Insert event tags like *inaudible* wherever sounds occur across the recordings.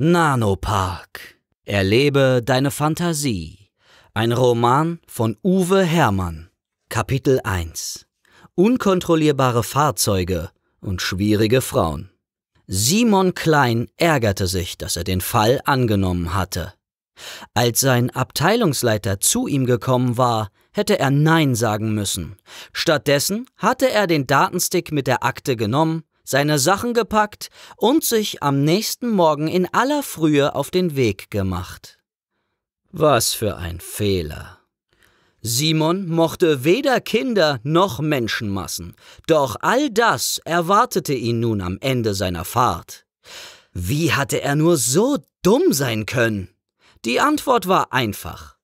Nanopark. Erlebe deine Fantasie. Ein Roman von Uwe Hermann. Kapitel 1. Unkontrollierbare Fahrzeuge und schwierige Frauen. Simon Klein ärgerte sich, dass er den Fall angenommen hatte. Als sein Abteilungsleiter zu ihm gekommen war, hätte er Nein sagen müssen. Stattdessen hatte er den Datenstick mit der Akte genommen seine Sachen gepackt und sich am nächsten Morgen in aller Frühe auf den Weg gemacht. Was für ein Fehler. Simon mochte weder Kinder noch Menschenmassen, doch all das erwartete ihn nun am Ende seiner Fahrt. Wie hatte er nur so dumm sein können? Die Antwort war einfach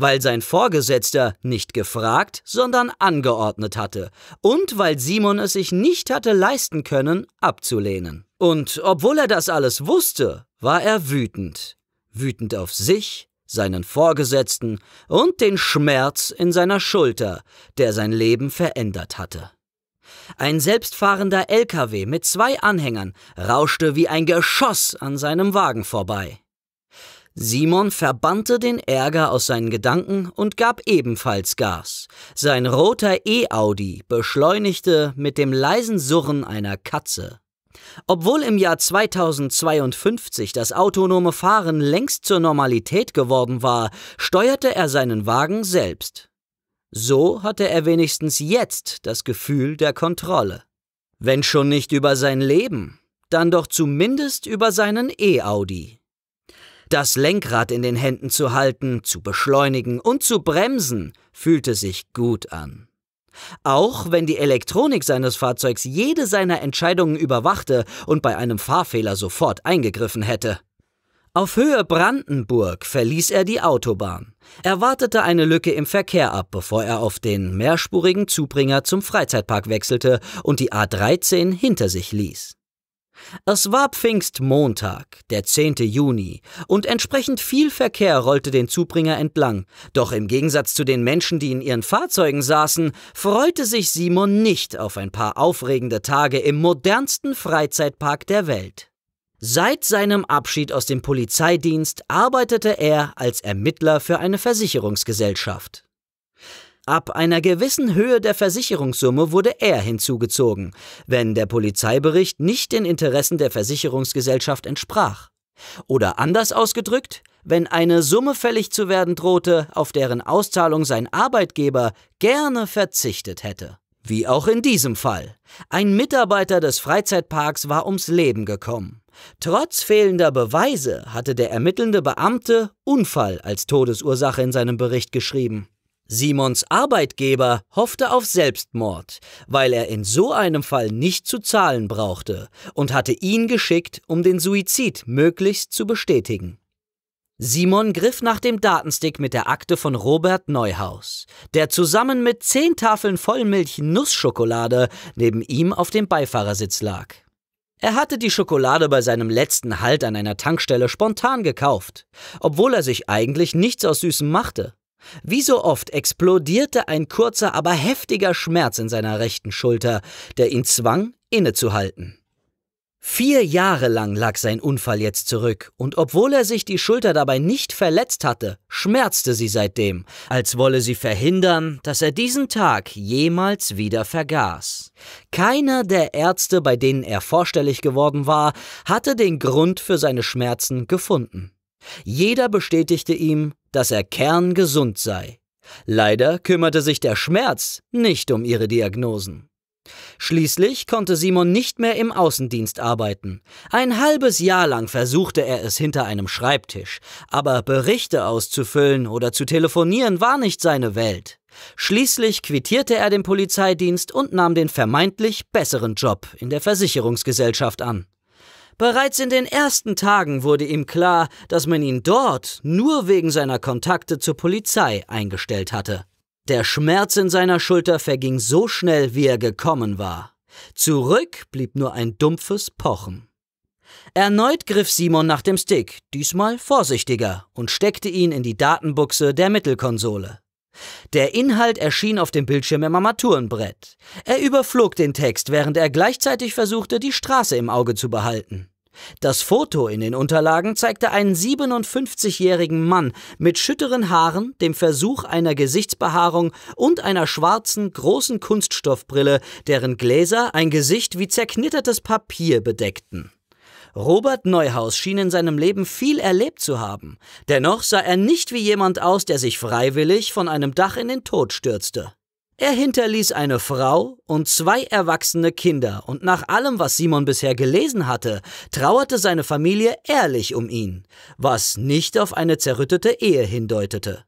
weil sein Vorgesetzter nicht gefragt, sondern angeordnet hatte und weil Simon es sich nicht hatte leisten können, abzulehnen. Und obwohl er das alles wusste, war er wütend. Wütend auf sich, seinen Vorgesetzten und den Schmerz in seiner Schulter, der sein Leben verändert hatte. Ein selbstfahrender LKW mit zwei Anhängern rauschte wie ein Geschoss an seinem Wagen vorbei. Simon verbannte den Ärger aus seinen Gedanken und gab ebenfalls Gas. Sein roter E-Audi beschleunigte mit dem leisen Surren einer Katze. Obwohl im Jahr 2052 das autonome Fahren längst zur Normalität geworden war, steuerte er seinen Wagen selbst. So hatte er wenigstens jetzt das Gefühl der Kontrolle. Wenn schon nicht über sein Leben, dann doch zumindest über seinen E-Audi. Das Lenkrad in den Händen zu halten, zu beschleunigen und zu bremsen, fühlte sich gut an. Auch wenn die Elektronik seines Fahrzeugs jede seiner Entscheidungen überwachte und bei einem Fahrfehler sofort eingegriffen hätte. Auf Höhe Brandenburg verließ er die Autobahn. Er wartete eine Lücke im Verkehr ab, bevor er auf den mehrspurigen Zubringer zum Freizeitpark wechselte und die A13 hinter sich ließ. Es war Pfingstmontag, der 10. Juni, und entsprechend viel Verkehr rollte den Zubringer entlang. Doch im Gegensatz zu den Menschen, die in ihren Fahrzeugen saßen, freute sich Simon nicht auf ein paar aufregende Tage im modernsten Freizeitpark der Welt. Seit seinem Abschied aus dem Polizeidienst arbeitete er als Ermittler für eine Versicherungsgesellschaft. Ab einer gewissen Höhe der Versicherungssumme wurde er hinzugezogen, wenn der Polizeibericht nicht den Interessen der Versicherungsgesellschaft entsprach. Oder anders ausgedrückt, wenn eine Summe fällig zu werden drohte, auf deren Auszahlung sein Arbeitgeber gerne verzichtet hätte. Wie auch in diesem Fall. Ein Mitarbeiter des Freizeitparks war ums Leben gekommen. Trotz fehlender Beweise hatte der ermittelnde Beamte Unfall als Todesursache in seinem Bericht geschrieben. Simons Arbeitgeber hoffte auf Selbstmord, weil er in so einem Fall nicht zu zahlen brauchte und hatte ihn geschickt, um den Suizid möglichst zu bestätigen. Simon griff nach dem Datenstick mit der Akte von Robert Neuhaus, der zusammen mit zehn Tafeln Vollmilch-Nussschokolade neben ihm auf dem Beifahrersitz lag. Er hatte die Schokolade bei seinem letzten Halt an einer Tankstelle spontan gekauft, obwohl er sich eigentlich nichts aus Süßen machte. Wie so oft explodierte ein kurzer, aber heftiger Schmerz in seiner rechten Schulter, der ihn zwang, innezuhalten. Vier Jahre lang lag sein Unfall jetzt zurück, und obwohl er sich die Schulter dabei nicht verletzt hatte, schmerzte sie seitdem, als wolle sie verhindern, dass er diesen Tag jemals wieder vergaß. Keiner der Ärzte, bei denen er vorstellig geworden war, hatte den Grund für seine Schmerzen gefunden. Jeder bestätigte ihm, dass er kerngesund sei. Leider kümmerte sich der Schmerz nicht um ihre Diagnosen. Schließlich konnte Simon nicht mehr im Außendienst arbeiten. Ein halbes Jahr lang versuchte er es hinter einem Schreibtisch, aber Berichte auszufüllen oder zu telefonieren war nicht seine Welt. Schließlich quittierte er den Polizeidienst und nahm den vermeintlich besseren Job in der Versicherungsgesellschaft an. Bereits in den ersten Tagen wurde ihm klar, dass man ihn dort nur wegen seiner Kontakte zur Polizei eingestellt hatte. Der Schmerz in seiner Schulter verging so schnell, wie er gekommen war. Zurück blieb nur ein dumpfes Pochen. Erneut griff Simon nach dem Stick, diesmal vorsichtiger, und steckte ihn in die Datenbuchse der Mittelkonsole. Der Inhalt erschien auf dem Bildschirm im Armaturenbrett. Er überflog den Text, während er gleichzeitig versuchte, die Straße im Auge zu behalten. Das Foto in den Unterlagen zeigte einen 57-jährigen Mann mit schütteren Haaren, dem Versuch einer Gesichtsbehaarung und einer schwarzen, großen Kunststoffbrille, deren Gläser ein Gesicht wie zerknittertes Papier bedeckten. Robert Neuhaus schien in seinem Leben viel erlebt zu haben. Dennoch sah er nicht wie jemand aus, der sich freiwillig von einem Dach in den Tod stürzte. Er hinterließ eine Frau und zwei erwachsene Kinder, und nach allem, was Simon bisher gelesen hatte, trauerte seine Familie ehrlich um ihn, was nicht auf eine zerrüttete Ehe hindeutete.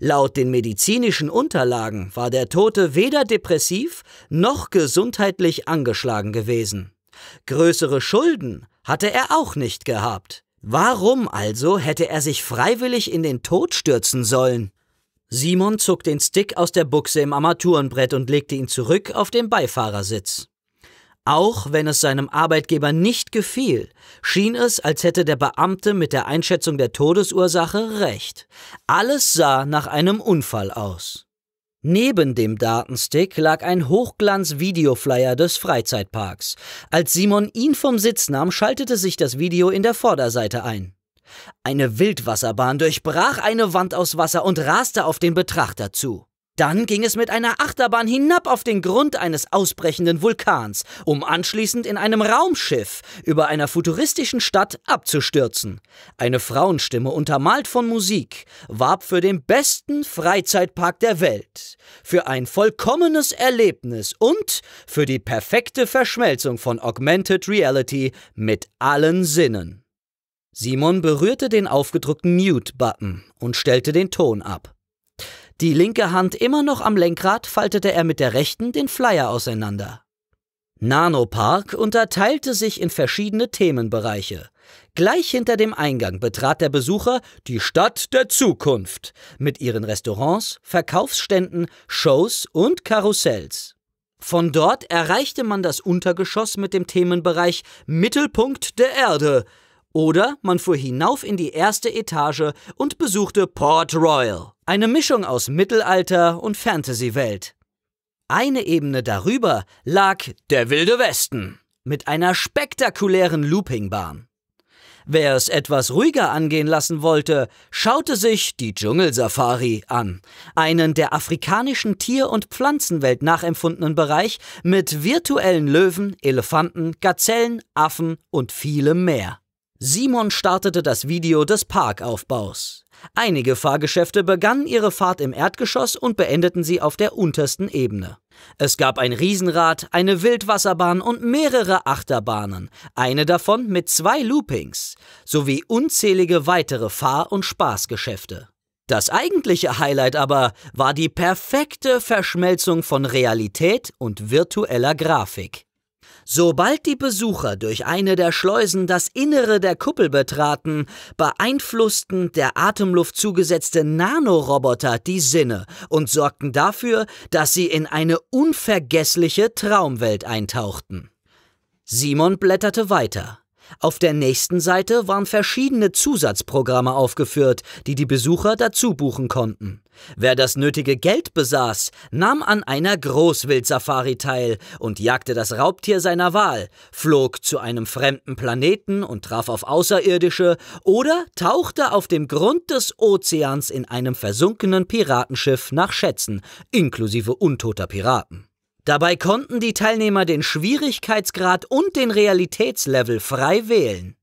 Laut den medizinischen Unterlagen war der Tote weder depressiv noch gesundheitlich angeschlagen gewesen. Größere Schulden hatte er auch nicht gehabt. Warum also hätte er sich freiwillig in den Tod stürzen sollen? Simon zog den Stick aus der Buchse im Armaturenbrett und legte ihn zurück auf den Beifahrersitz. Auch wenn es seinem Arbeitgeber nicht gefiel, schien es, als hätte der Beamte mit der Einschätzung der Todesursache recht. Alles sah nach einem Unfall aus. Neben dem Datenstick lag ein Hochglanz-Videoflyer des Freizeitparks. Als Simon ihn vom Sitz nahm, schaltete sich das Video in der Vorderseite ein. Eine Wildwasserbahn durchbrach eine Wand aus Wasser und raste auf den Betrachter zu. Dann ging es mit einer Achterbahn hinab auf den Grund eines ausbrechenden Vulkans, um anschließend in einem Raumschiff über einer futuristischen Stadt abzustürzen. Eine Frauenstimme, untermalt von Musik, warb für den besten Freizeitpark der Welt, für ein vollkommenes Erlebnis und für die perfekte Verschmelzung von Augmented Reality mit allen Sinnen. Simon berührte den aufgedruckten Mute-Button und stellte den Ton ab. Die linke Hand immer noch am Lenkrad faltete er mit der rechten den Flyer auseinander. Nanopark unterteilte sich in verschiedene Themenbereiche. Gleich hinter dem Eingang betrat der Besucher die Stadt der Zukunft mit ihren Restaurants, Verkaufsständen, Shows und Karussells. Von dort erreichte man das Untergeschoss mit dem Themenbereich Mittelpunkt der Erde, oder man fuhr hinauf in die erste Etage und besuchte Port Royal, eine Mischung aus Mittelalter und Fantasy-Welt. Eine Ebene darüber lag der Wilde Westen mit einer spektakulären Loopingbahn. Wer es etwas ruhiger angehen lassen wollte, schaute sich die Dschungelsafari an, einen der afrikanischen Tier- und Pflanzenwelt nachempfundenen Bereich mit virtuellen Löwen, Elefanten, Gazellen, Affen und vielem mehr. Simon startete das Video des Parkaufbaus. Einige Fahrgeschäfte begannen ihre Fahrt im Erdgeschoss und beendeten sie auf der untersten Ebene. Es gab ein Riesenrad, eine Wildwasserbahn und mehrere Achterbahnen, eine davon mit zwei Loopings, sowie unzählige weitere Fahr- und Spaßgeschäfte. Das eigentliche Highlight aber war die perfekte Verschmelzung von Realität und virtueller Grafik. Sobald die Besucher durch eine der Schleusen das Innere der Kuppel betraten, beeinflussten der Atemluft zugesetzte Nanoroboter die Sinne und sorgten dafür, dass sie in eine unvergessliche Traumwelt eintauchten. Simon blätterte weiter. Auf der nächsten Seite waren verschiedene Zusatzprogramme aufgeführt, die die Besucher dazu buchen konnten. Wer das nötige Geld besaß, nahm an einer Großwildsafari teil und jagte das Raubtier seiner Wahl, flog zu einem fremden Planeten und traf auf Außerirdische oder tauchte auf dem Grund des Ozeans in einem versunkenen Piratenschiff nach Schätzen, inklusive untoter Piraten. Dabei konnten die Teilnehmer den Schwierigkeitsgrad und den Realitätslevel frei wählen.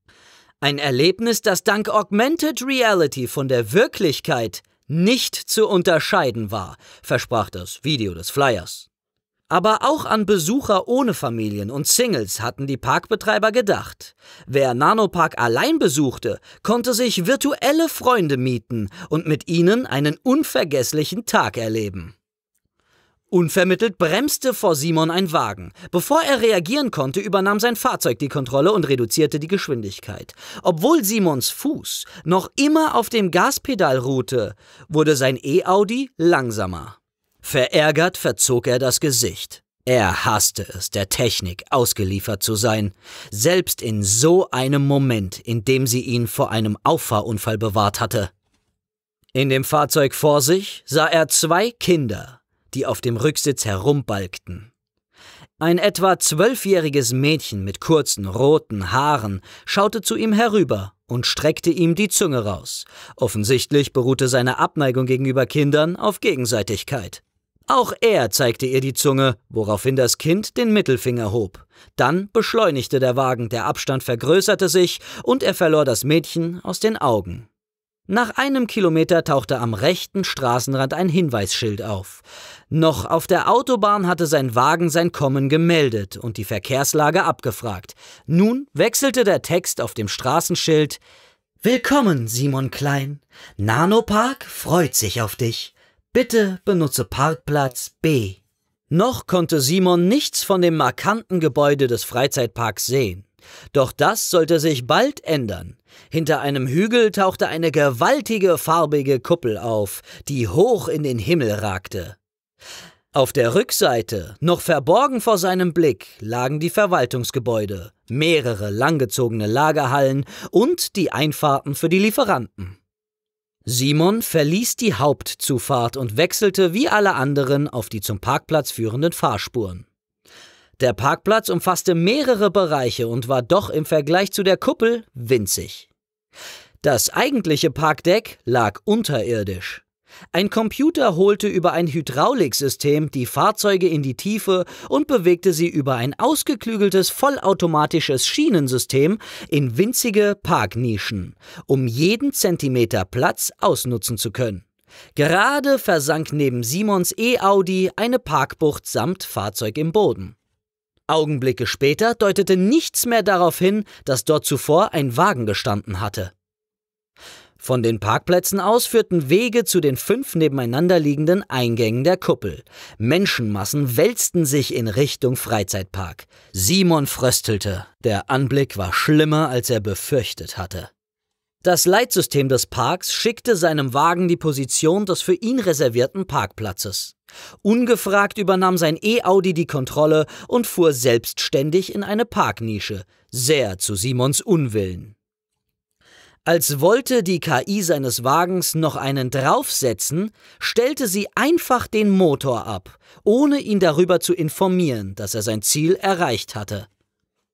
Ein Erlebnis, das dank Augmented Reality von der Wirklichkeit nicht zu unterscheiden war, versprach das Video des Flyers. Aber auch an Besucher ohne Familien und Singles hatten die Parkbetreiber gedacht. Wer Nanopark allein besuchte, konnte sich virtuelle Freunde mieten und mit ihnen einen unvergesslichen Tag erleben. Unvermittelt bremste vor Simon ein Wagen. Bevor er reagieren konnte, übernahm sein Fahrzeug die Kontrolle und reduzierte die Geschwindigkeit. Obwohl Simons Fuß noch immer auf dem Gaspedal ruhte, wurde sein E-Audi langsamer. Verärgert verzog er das Gesicht. Er hasste es, der Technik ausgeliefert zu sein, selbst in so einem Moment, in dem sie ihn vor einem Auffahrunfall bewahrt hatte. In dem Fahrzeug vor sich sah er zwei Kinder, die auf dem Rücksitz herumbalgten. Ein etwa zwölfjähriges Mädchen mit kurzen roten Haaren schaute zu ihm herüber und streckte ihm die Zunge raus. Offensichtlich beruhte seine Abneigung gegenüber Kindern auf Gegenseitigkeit. Auch er zeigte ihr die Zunge, woraufhin das Kind den Mittelfinger hob. Dann beschleunigte der Wagen, der Abstand vergrößerte sich und er verlor das Mädchen aus den Augen. Nach einem Kilometer tauchte am rechten Straßenrand ein Hinweisschild auf. Noch auf der Autobahn hatte sein Wagen sein Kommen gemeldet und die Verkehrslage abgefragt. Nun wechselte der Text auf dem Straßenschild Willkommen, Simon Klein. Nanopark freut sich auf dich. Bitte benutze Parkplatz B. Noch konnte Simon nichts von dem markanten Gebäude des Freizeitparks sehen. Doch das sollte sich bald ändern. Hinter einem Hügel tauchte eine gewaltige farbige Kuppel auf, die hoch in den Himmel ragte. Auf der Rückseite, noch verborgen vor seinem Blick, lagen die Verwaltungsgebäude, mehrere langgezogene Lagerhallen und die Einfahrten für die Lieferanten. Simon verließ die Hauptzufahrt und wechselte wie alle anderen auf die zum Parkplatz führenden Fahrspuren. Der Parkplatz umfasste mehrere Bereiche und war doch im Vergleich zu der Kuppel winzig. Das eigentliche Parkdeck lag unterirdisch. Ein Computer holte über ein Hydrauliksystem die Fahrzeuge in die Tiefe und bewegte sie über ein ausgeklügeltes vollautomatisches Schienensystem in winzige Parknischen, um jeden Zentimeter Platz ausnutzen zu können. Gerade versank neben Simons E-Audi eine Parkbucht samt Fahrzeug im Boden. Augenblicke später deutete nichts mehr darauf hin, dass dort zuvor ein Wagen gestanden hatte. Von den Parkplätzen aus führten Wege zu den fünf nebeneinander liegenden Eingängen der Kuppel. Menschenmassen wälzten sich in Richtung Freizeitpark. Simon fröstelte. Der Anblick war schlimmer, als er befürchtet hatte. Das Leitsystem des Parks schickte seinem Wagen die Position des für ihn reservierten Parkplatzes. Ungefragt übernahm sein E-Audi die Kontrolle und fuhr selbstständig in eine Parknische, sehr zu Simons Unwillen. Als wollte die KI seines Wagens noch einen draufsetzen, stellte sie einfach den Motor ab, ohne ihn darüber zu informieren, dass er sein Ziel erreicht hatte.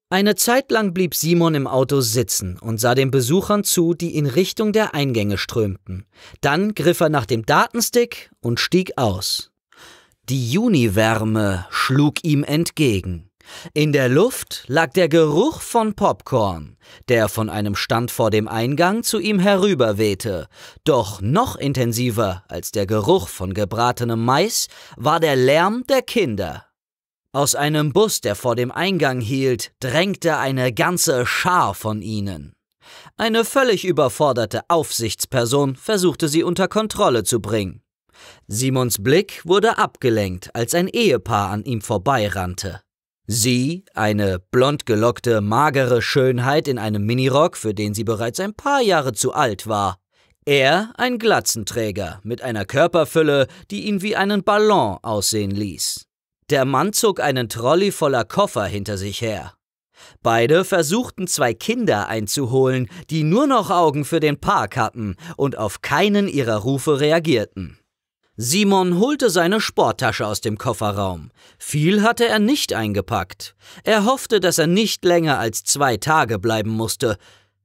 Eine Zeit lang blieb Simon im Auto sitzen und sah den Besuchern zu, die in Richtung der Eingänge strömten. Dann griff er nach dem Datenstick und stieg aus. Die Juniwärme schlug ihm entgegen. In der Luft lag der Geruch von Popcorn, der von einem Stand vor dem Eingang zu ihm herüberwehte. Doch noch intensiver als der Geruch von gebratenem Mais war der Lärm der Kinder. Aus einem Bus, der vor dem Eingang hielt, drängte eine ganze Schar von ihnen. Eine völlig überforderte Aufsichtsperson versuchte sie unter Kontrolle zu bringen. Simons Blick wurde abgelenkt, als ein Ehepaar an ihm vorbeirannte. Sie, eine blondgelockte, magere Schönheit in einem Minirock, für den sie bereits ein paar Jahre zu alt war. Er, ein Glatzenträger, mit einer Körperfülle, die ihn wie einen Ballon aussehen ließ. Der Mann zog einen Trolley voller Koffer hinter sich her. Beide versuchten zwei Kinder einzuholen, die nur noch Augen für den Park hatten und auf keinen ihrer Rufe reagierten. Simon holte seine Sporttasche aus dem Kofferraum. Viel hatte er nicht eingepackt. Er hoffte, dass er nicht länger als zwei Tage bleiben musste.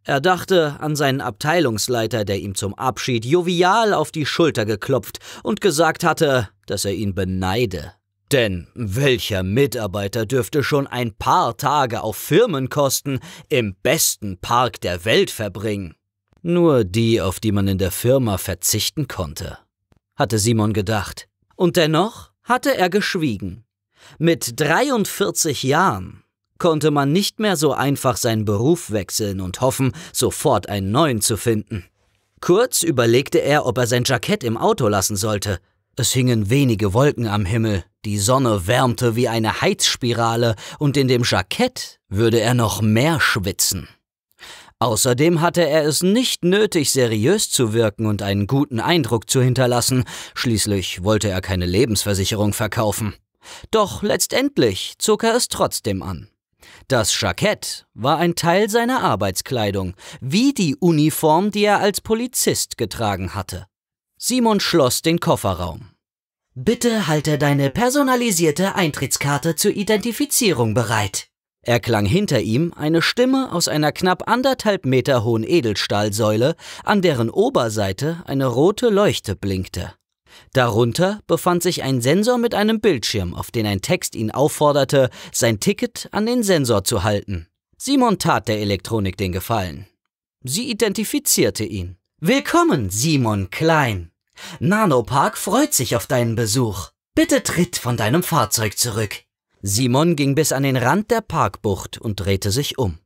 Er dachte an seinen Abteilungsleiter, der ihm zum Abschied jovial auf die Schulter geklopft und gesagt hatte, dass er ihn beneide. Denn welcher Mitarbeiter dürfte schon ein paar Tage auf Firmenkosten im besten Park der Welt verbringen? Nur die, auf die man in der Firma verzichten konnte hatte Simon gedacht. Und dennoch hatte er geschwiegen. Mit 43 Jahren konnte man nicht mehr so einfach seinen Beruf wechseln und hoffen, sofort einen neuen zu finden. Kurz überlegte er, ob er sein Jackett im Auto lassen sollte. Es hingen wenige Wolken am Himmel, die Sonne wärmte wie eine Heizspirale, und in dem Jackett würde er noch mehr schwitzen. Außerdem hatte er es nicht nötig, seriös zu wirken und einen guten Eindruck zu hinterlassen, schließlich wollte er keine Lebensversicherung verkaufen. Doch letztendlich zog er es trotzdem an. Das Jackett war ein Teil seiner Arbeitskleidung, wie die Uniform, die er als Polizist getragen hatte. Simon schloss den Kofferraum. Bitte halte deine personalisierte Eintrittskarte zur Identifizierung bereit. Erklang hinter ihm eine Stimme aus einer knapp anderthalb Meter hohen Edelstahlsäule, an deren Oberseite eine rote Leuchte blinkte. Darunter befand sich ein Sensor mit einem Bildschirm, auf den ein Text ihn aufforderte, sein Ticket an den Sensor zu halten. Simon tat der Elektronik den Gefallen. Sie identifizierte ihn. Willkommen, Simon Klein. Nanopark freut sich auf deinen Besuch. Bitte tritt von deinem Fahrzeug zurück. Simon ging bis an den Rand der Parkbucht und drehte sich um.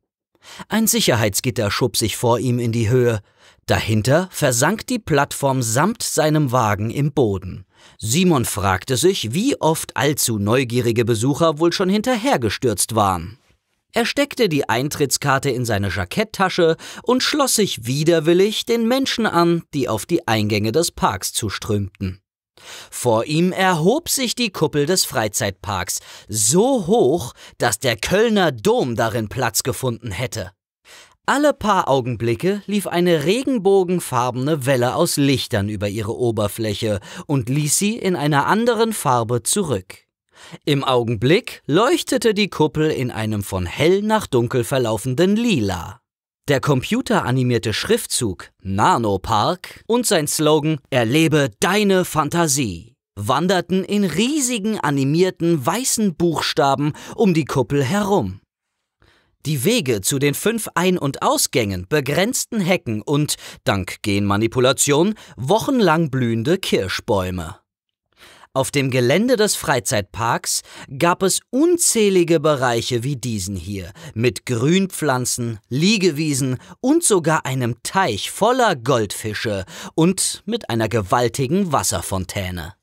Ein Sicherheitsgitter schob sich vor ihm in die Höhe. Dahinter versank die Plattform samt seinem Wagen im Boden. Simon fragte sich, wie oft allzu neugierige Besucher wohl schon hinterhergestürzt waren. Er steckte die Eintrittskarte in seine Jacketttasche und schloss sich widerwillig den Menschen an, die auf die Eingänge des Parks zuströmten. Vor ihm erhob sich die Kuppel des Freizeitparks so hoch, dass der Kölner Dom darin Platz gefunden hätte. Alle paar Augenblicke lief eine regenbogenfarbene Welle aus Lichtern über ihre Oberfläche und ließ sie in einer anderen Farbe zurück. Im Augenblick leuchtete die Kuppel in einem von hell nach dunkel verlaufenden Lila. Der computeranimierte Schriftzug Nano Park und sein Slogan Erlebe deine Fantasie wanderten in riesigen animierten weißen Buchstaben um die Kuppel herum. Die Wege zu den fünf Ein- und Ausgängen begrenzten Hecken und, dank Genmanipulation, wochenlang blühende Kirschbäume. Auf dem Gelände des Freizeitparks gab es unzählige Bereiche wie diesen hier, mit Grünpflanzen, Liegewiesen und sogar einem Teich voller Goldfische und mit einer gewaltigen Wasserfontäne.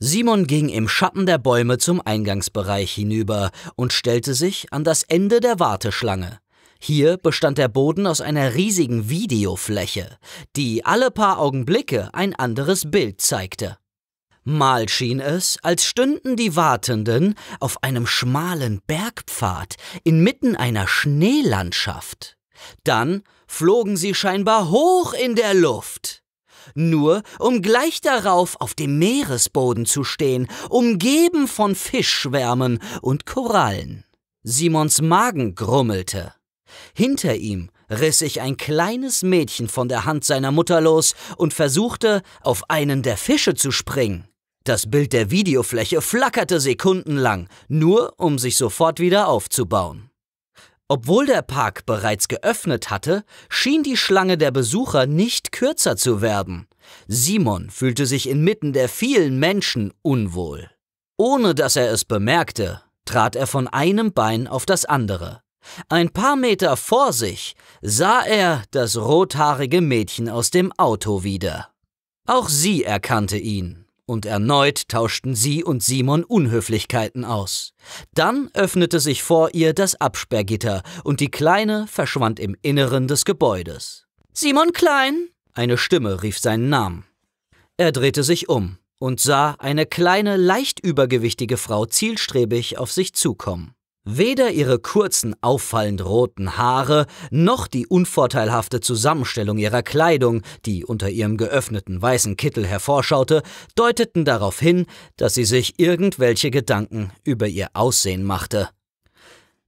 Simon ging im Schatten der Bäume zum Eingangsbereich hinüber und stellte sich an das Ende der Warteschlange. Hier bestand der Boden aus einer riesigen Videofläche, die alle paar Augenblicke ein anderes Bild zeigte. Mal schien es, als stünden die Wartenden auf einem schmalen Bergpfad inmitten einer Schneelandschaft. Dann flogen sie scheinbar hoch in der Luft. Nur um gleich darauf auf dem Meeresboden zu stehen, umgeben von Fischschwärmen und Korallen. Simons Magen grummelte. Hinter ihm riss sich ein kleines Mädchen von der Hand seiner Mutter los und versuchte, auf einen der Fische zu springen. Das Bild der Videofläche flackerte sekundenlang, nur um sich sofort wieder aufzubauen. Obwohl der Park bereits geöffnet hatte, schien die Schlange der Besucher nicht kürzer zu werden. Simon fühlte sich inmitten der vielen Menschen unwohl. Ohne dass er es bemerkte, trat er von einem Bein auf das andere. Ein paar Meter vor sich sah er das rothaarige Mädchen aus dem Auto wieder. Auch sie erkannte ihn und erneut tauschten sie und Simon Unhöflichkeiten aus. Dann öffnete sich vor ihr das Absperrgitter und die Kleine verschwand im Inneren des Gebäudes. Simon Klein! Eine Stimme rief seinen Namen. Er drehte sich um und sah eine kleine, leicht übergewichtige Frau zielstrebig auf sich zukommen. Weder ihre kurzen, auffallend roten Haare noch die unvorteilhafte Zusammenstellung ihrer Kleidung, die unter ihrem geöffneten weißen Kittel hervorschaute, deuteten darauf hin, dass sie sich irgendwelche Gedanken über ihr Aussehen machte.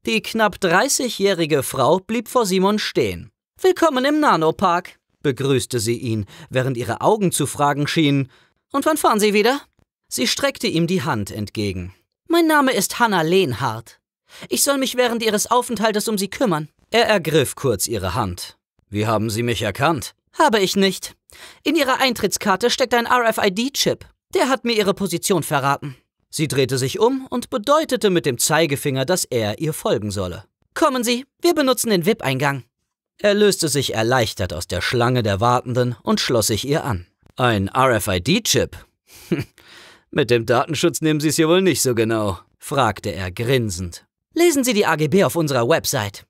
Die knapp 30-jährige Frau blieb vor Simon stehen. Willkommen im Nanopark, begrüßte sie ihn, während ihre Augen zu fragen schienen. Und wann fahren Sie wieder? Sie streckte ihm die Hand entgegen. Mein Name ist Hanna Lehnhardt. Ich soll mich während Ihres Aufenthaltes um Sie kümmern. Er ergriff kurz Ihre Hand. Wie haben Sie mich erkannt? Habe ich nicht. In Ihrer Eintrittskarte steckt ein RFID-Chip. Der hat mir Ihre Position verraten. Sie drehte sich um und bedeutete mit dem Zeigefinger, dass er ihr folgen solle. Kommen Sie, wir benutzen den VIP-Eingang. Er löste sich erleichtert aus der Schlange der Wartenden und schloss sich ihr an. Ein RFID-Chip? *laughs* mit dem Datenschutz nehmen Sie es hier wohl nicht so genau, fragte er grinsend. Lesen Sie die AGB auf unserer Website.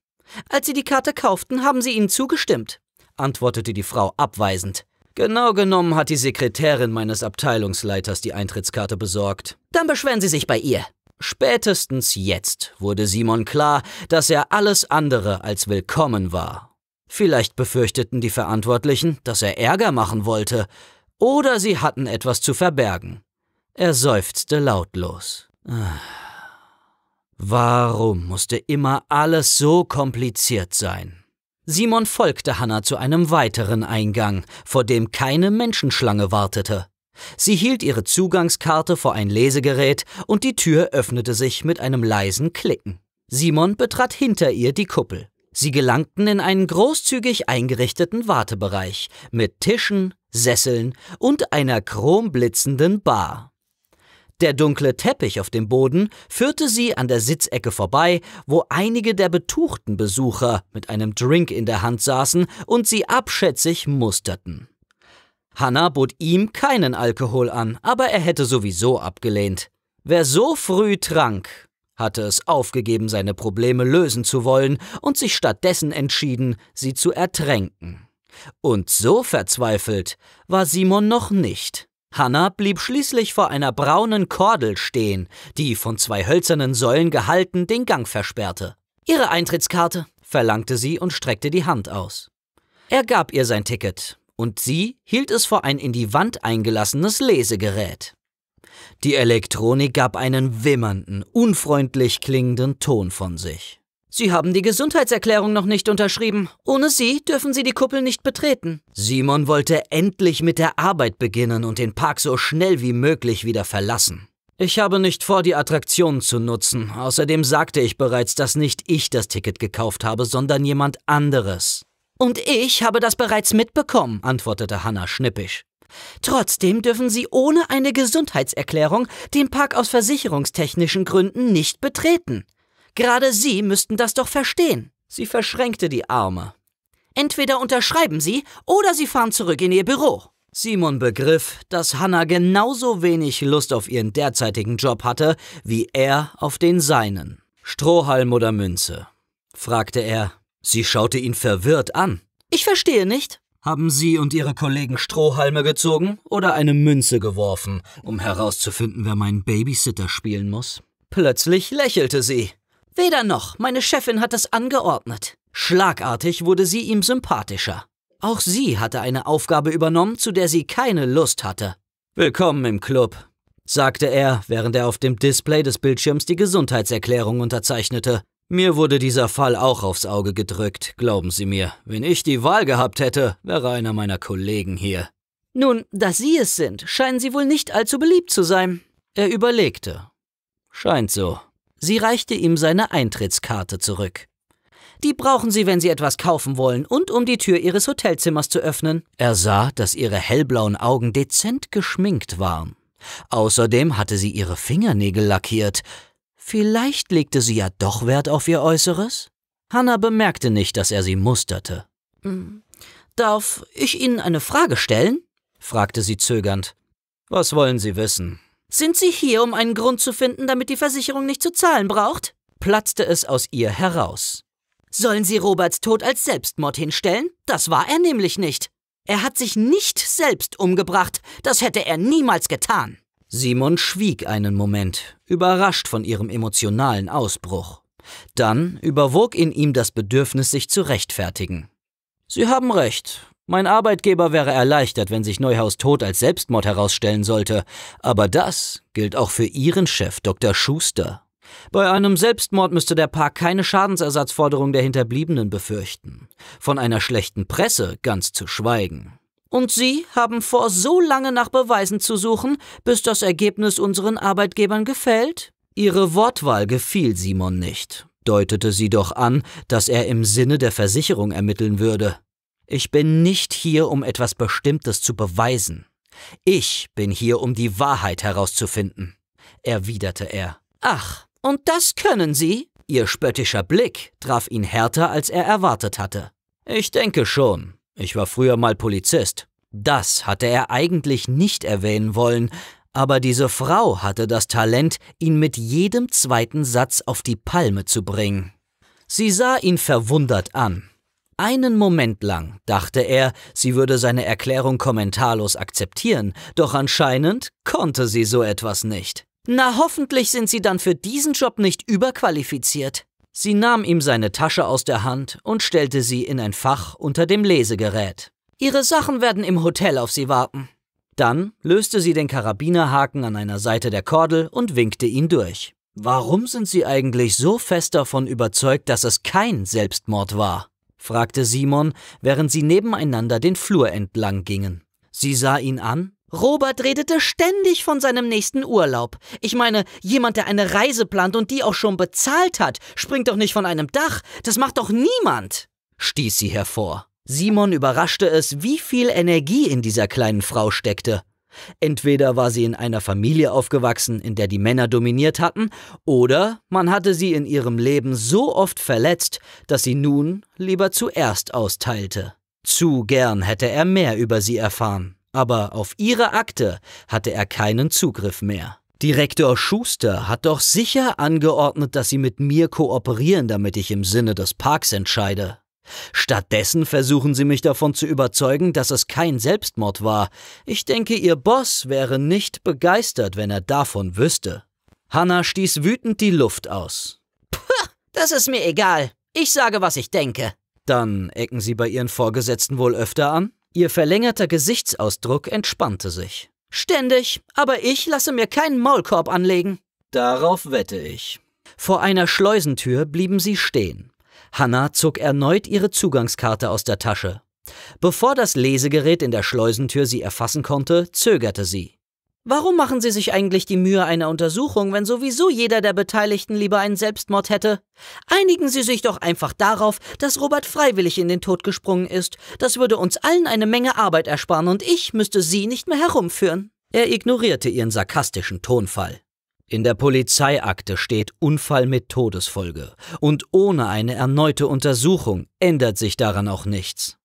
Als Sie die Karte kauften, haben Sie ihnen zugestimmt, antwortete die Frau abweisend. Genau genommen hat die Sekretärin meines Abteilungsleiters die Eintrittskarte besorgt. Dann beschweren Sie sich bei ihr. Spätestens jetzt wurde Simon klar, dass er alles andere als willkommen war. Vielleicht befürchteten die Verantwortlichen, dass er Ärger machen wollte, oder sie hatten etwas zu verbergen. Er seufzte lautlos. Ah. Warum musste immer alles so kompliziert sein? Simon folgte Hanna zu einem weiteren Eingang, vor dem keine Menschenschlange wartete. Sie hielt ihre Zugangskarte vor ein Lesegerät und die Tür öffnete sich mit einem leisen Klicken. Simon betrat hinter ihr die Kuppel. Sie gelangten in einen großzügig eingerichteten Wartebereich mit Tischen, Sesseln und einer chromblitzenden Bar. Der dunkle Teppich auf dem Boden führte sie an der Sitzecke vorbei, wo einige der betuchten Besucher mit einem Drink in der Hand saßen und sie abschätzig musterten. Hannah bot ihm keinen Alkohol an, aber er hätte sowieso abgelehnt. Wer so früh trank, hatte es aufgegeben, seine Probleme lösen zu wollen und sich stattdessen entschieden, sie zu ertränken. Und so verzweifelt war Simon noch nicht. Hanna blieb schließlich vor einer braunen Kordel stehen, die von zwei hölzernen Säulen gehalten den Gang versperrte. Ihre Eintrittskarte, verlangte sie und streckte die Hand aus. Er gab ihr sein Ticket, und sie hielt es vor ein in die Wand eingelassenes Lesegerät. Die Elektronik gab einen wimmernden, unfreundlich klingenden Ton von sich. Sie haben die Gesundheitserklärung noch nicht unterschrieben. Ohne sie dürfen Sie die Kuppel nicht betreten. Simon wollte endlich mit der Arbeit beginnen und den Park so schnell wie möglich wieder verlassen. Ich habe nicht vor, die Attraktionen zu nutzen. Außerdem sagte ich bereits, dass nicht ich das Ticket gekauft habe, sondern jemand anderes. Und ich habe das bereits mitbekommen, antwortete Hannah schnippisch. Trotzdem dürfen Sie ohne eine Gesundheitserklärung den Park aus versicherungstechnischen Gründen nicht betreten. Gerade Sie müssten das doch verstehen. Sie verschränkte die Arme. Entweder unterschreiben Sie oder Sie fahren zurück in Ihr Büro. Simon begriff, dass Hannah genauso wenig Lust auf ihren derzeitigen Job hatte, wie er auf den seinen. Strohhalm oder Münze? fragte er. Sie schaute ihn verwirrt an. Ich verstehe nicht. Haben Sie und Ihre Kollegen Strohhalme gezogen oder eine Münze geworfen, um herauszufinden, wer meinen Babysitter spielen muss? Plötzlich lächelte sie. Weder noch, meine Chefin hat es angeordnet. Schlagartig wurde sie ihm sympathischer. Auch sie hatte eine Aufgabe übernommen, zu der sie keine Lust hatte. Willkommen im Club, sagte er, während er auf dem Display des Bildschirms die Gesundheitserklärung unterzeichnete. Mir wurde dieser Fall auch aufs Auge gedrückt, glauben Sie mir. Wenn ich die Wahl gehabt hätte, wäre einer meiner Kollegen hier. Nun, da Sie es sind, scheinen Sie wohl nicht allzu beliebt zu sein. Er überlegte. Scheint so, Sie reichte ihm seine Eintrittskarte zurück. Die brauchen Sie, wenn Sie etwas kaufen wollen und um die Tür Ihres Hotelzimmers zu öffnen. Er sah, dass ihre hellblauen Augen dezent geschminkt waren. Außerdem hatte sie ihre Fingernägel lackiert. Vielleicht legte sie ja doch Wert auf ihr Äußeres? Hannah bemerkte nicht, dass er sie musterte. Hm. Darf ich Ihnen eine Frage stellen? fragte sie zögernd. Was wollen Sie wissen? Sind Sie hier, um einen Grund zu finden, damit die Versicherung nicht zu zahlen braucht? platzte es aus ihr heraus. Sollen Sie Roberts Tod als Selbstmord hinstellen? Das war er nämlich nicht. Er hat sich nicht selbst umgebracht, das hätte er niemals getan. Simon schwieg einen Moment, überrascht von ihrem emotionalen Ausbruch. Dann überwog in ihm das Bedürfnis, sich zu rechtfertigen. Sie haben recht, mein Arbeitgeber wäre erleichtert, wenn sich Neuhaus tot als Selbstmord herausstellen sollte, aber das gilt auch für Ihren Chef, Dr. Schuster. Bei einem Selbstmord müsste der Park keine Schadensersatzforderung der Hinterbliebenen befürchten, von einer schlechten Presse ganz zu schweigen. Und Sie haben vor, so lange nach Beweisen zu suchen, bis das Ergebnis unseren Arbeitgebern gefällt? Ihre Wortwahl gefiel Simon nicht, deutete sie doch an, dass er im Sinne der Versicherung ermitteln würde. Ich bin nicht hier, um etwas Bestimmtes zu beweisen. Ich bin hier, um die Wahrheit herauszufinden, erwiderte er. Ach, und das können Sie? Ihr spöttischer Blick traf ihn härter, als er erwartet hatte. Ich denke schon. Ich war früher mal Polizist. Das hatte er eigentlich nicht erwähnen wollen, aber diese Frau hatte das Talent, ihn mit jedem zweiten Satz auf die Palme zu bringen. Sie sah ihn verwundert an einen Moment lang dachte er, sie würde seine Erklärung kommentarlos akzeptieren, doch anscheinend konnte sie so etwas nicht. Na hoffentlich sind Sie dann für diesen Job nicht überqualifiziert. Sie nahm ihm seine Tasche aus der Hand und stellte sie in ein Fach unter dem Lesegerät. Ihre Sachen werden im Hotel auf Sie warten. Dann löste sie den Karabinerhaken an einer Seite der Kordel und winkte ihn durch. Warum sind Sie eigentlich so fest davon überzeugt, dass es kein Selbstmord war? fragte Simon, während sie nebeneinander den Flur entlang gingen. Sie sah ihn an. Robert redete ständig von seinem nächsten Urlaub. Ich meine, jemand, der eine Reise plant und die auch schon bezahlt hat, springt doch nicht von einem Dach. Das macht doch niemand, stieß sie hervor. Simon überraschte es, wie viel Energie in dieser kleinen Frau steckte. Entweder war sie in einer Familie aufgewachsen, in der die Männer dominiert hatten, oder man hatte sie in ihrem Leben so oft verletzt, dass sie nun lieber zuerst austeilte. Zu gern hätte er mehr über sie erfahren, aber auf ihre Akte hatte er keinen Zugriff mehr. Direktor Schuster hat doch sicher angeordnet, dass Sie mit mir kooperieren, damit ich im Sinne des Parks entscheide. Stattdessen versuchen Sie mich davon zu überzeugen, dass es kein Selbstmord war. Ich denke, Ihr Boss wäre nicht begeistert, wenn er davon wüsste. Hanna stieß wütend die Luft aus. Puh, das ist mir egal. Ich sage, was ich denke. Dann ecken Sie bei Ihren Vorgesetzten wohl öfter an? Ihr verlängerter Gesichtsausdruck entspannte sich. Ständig, aber ich lasse mir keinen Maulkorb anlegen. Darauf wette ich. Vor einer Schleusentür blieben sie stehen. Hannah zog erneut ihre Zugangskarte aus der Tasche. Bevor das Lesegerät in der Schleusentür sie erfassen konnte, zögerte sie. Warum machen Sie sich eigentlich die Mühe einer Untersuchung, wenn sowieso jeder der Beteiligten lieber einen Selbstmord hätte? Einigen Sie sich doch einfach darauf, dass Robert freiwillig in den Tod gesprungen ist. Das würde uns allen eine Menge Arbeit ersparen und ich müsste Sie nicht mehr herumführen. Er ignorierte ihren sarkastischen Tonfall. In der Polizeiakte steht Unfall mit Todesfolge, und ohne eine erneute Untersuchung ändert sich daran auch nichts.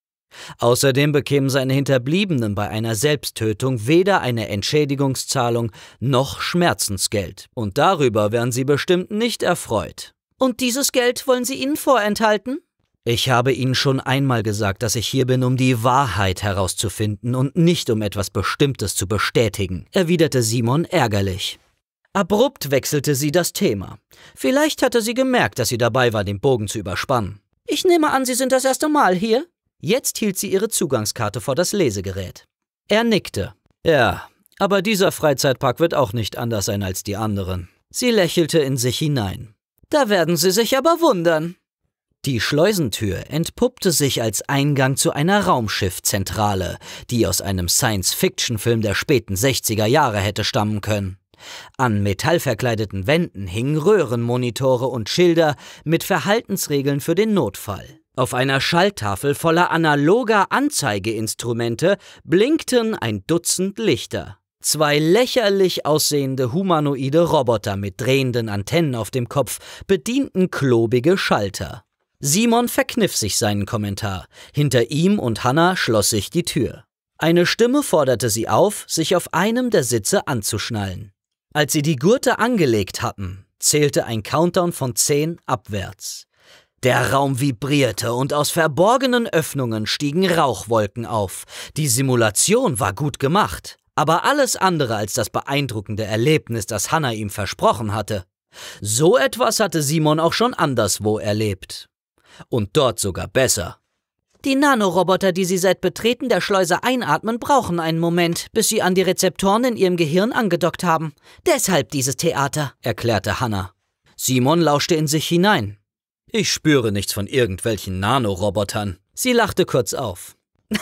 Außerdem bekämen seine Hinterbliebenen bei einer Selbsttötung weder eine Entschädigungszahlung noch Schmerzensgeld, und darüber wären sie bestimmt nicht erfreut. Und dieses Geld wollen Sie Ihnen vorenthalten? Ich habe Ihnen schon einmal gesagt, dass ich hier bin, um die Wahrheit herauszufinden und nicht um etwas Bestimmtes zu bestätigen, erwiderte Simon ärgerlich. Abrupt wechselte sie das Thema. Vielleicht hatte sie gemerkt, dass sie dabei war, den Bogen zu überspannen. Ich nehme an, Sie sind das erste Mal hier? Jetzt hielt sie ihre Zugangskarte vor das Lesegerät. Er nickte. Ja, aber dieser Freizeitpark wird auch nicht anders sein als die anderen. Sie lächelte in sich hinein. Da werden Sie sich aber wundern. Die Schleusentür entpuppte sich als Eingang zu einer Raumschiffzentrale, die aus einem Science-Fiction-Film der späten 60er Jahre hätte stammen können. An metallverkleideten Wänden hingen Röhrenmonitore und Schilder mit Verhaltensregeln für den Notfall. Auf einer Schalltafel voller analoger Anzeigeinstrumente blinkten ein Dutzend Lichter. Zwei lächerlich aussehende humanoide Roboter mit drehenden Antennen auf dem Kopf bedienten klobige Schalter. Simon verkniff sich seinen Kommentar. Hinter ihm und Hannah schloss sich die Tür. Eine Stimme forderte sie auf, sich auf einem der Sitze anzuschnallen. Als sie die Gurte angelegt hatten, zählte ein Countdown von zehn abwärts. Der Raum vibrierte und aus verborgenen Öffnungen stiegen Rauchwolken auf. Die Simulation war gut gemacht, aber alles andere als das beeindruckende Erlebnis, das Hannah ihm versprochen hatte. So etwas hatte Simon auch schon anderswo erlebt. Und dort sogar besser. Die Nanoroboter, die Sie seit Betreten der Schleuse einatmen, brauchen einen Moment, bis sie an die Rezeptoren in Ihrem Gehirn angedockt haben. Deshalb dieses Theater, erklärte Hannah. Simon lauschte in sich hinein. Ich spüre nichts von irgendwelchen Nanorobotern. Sie lachte kurz auf. *laughs*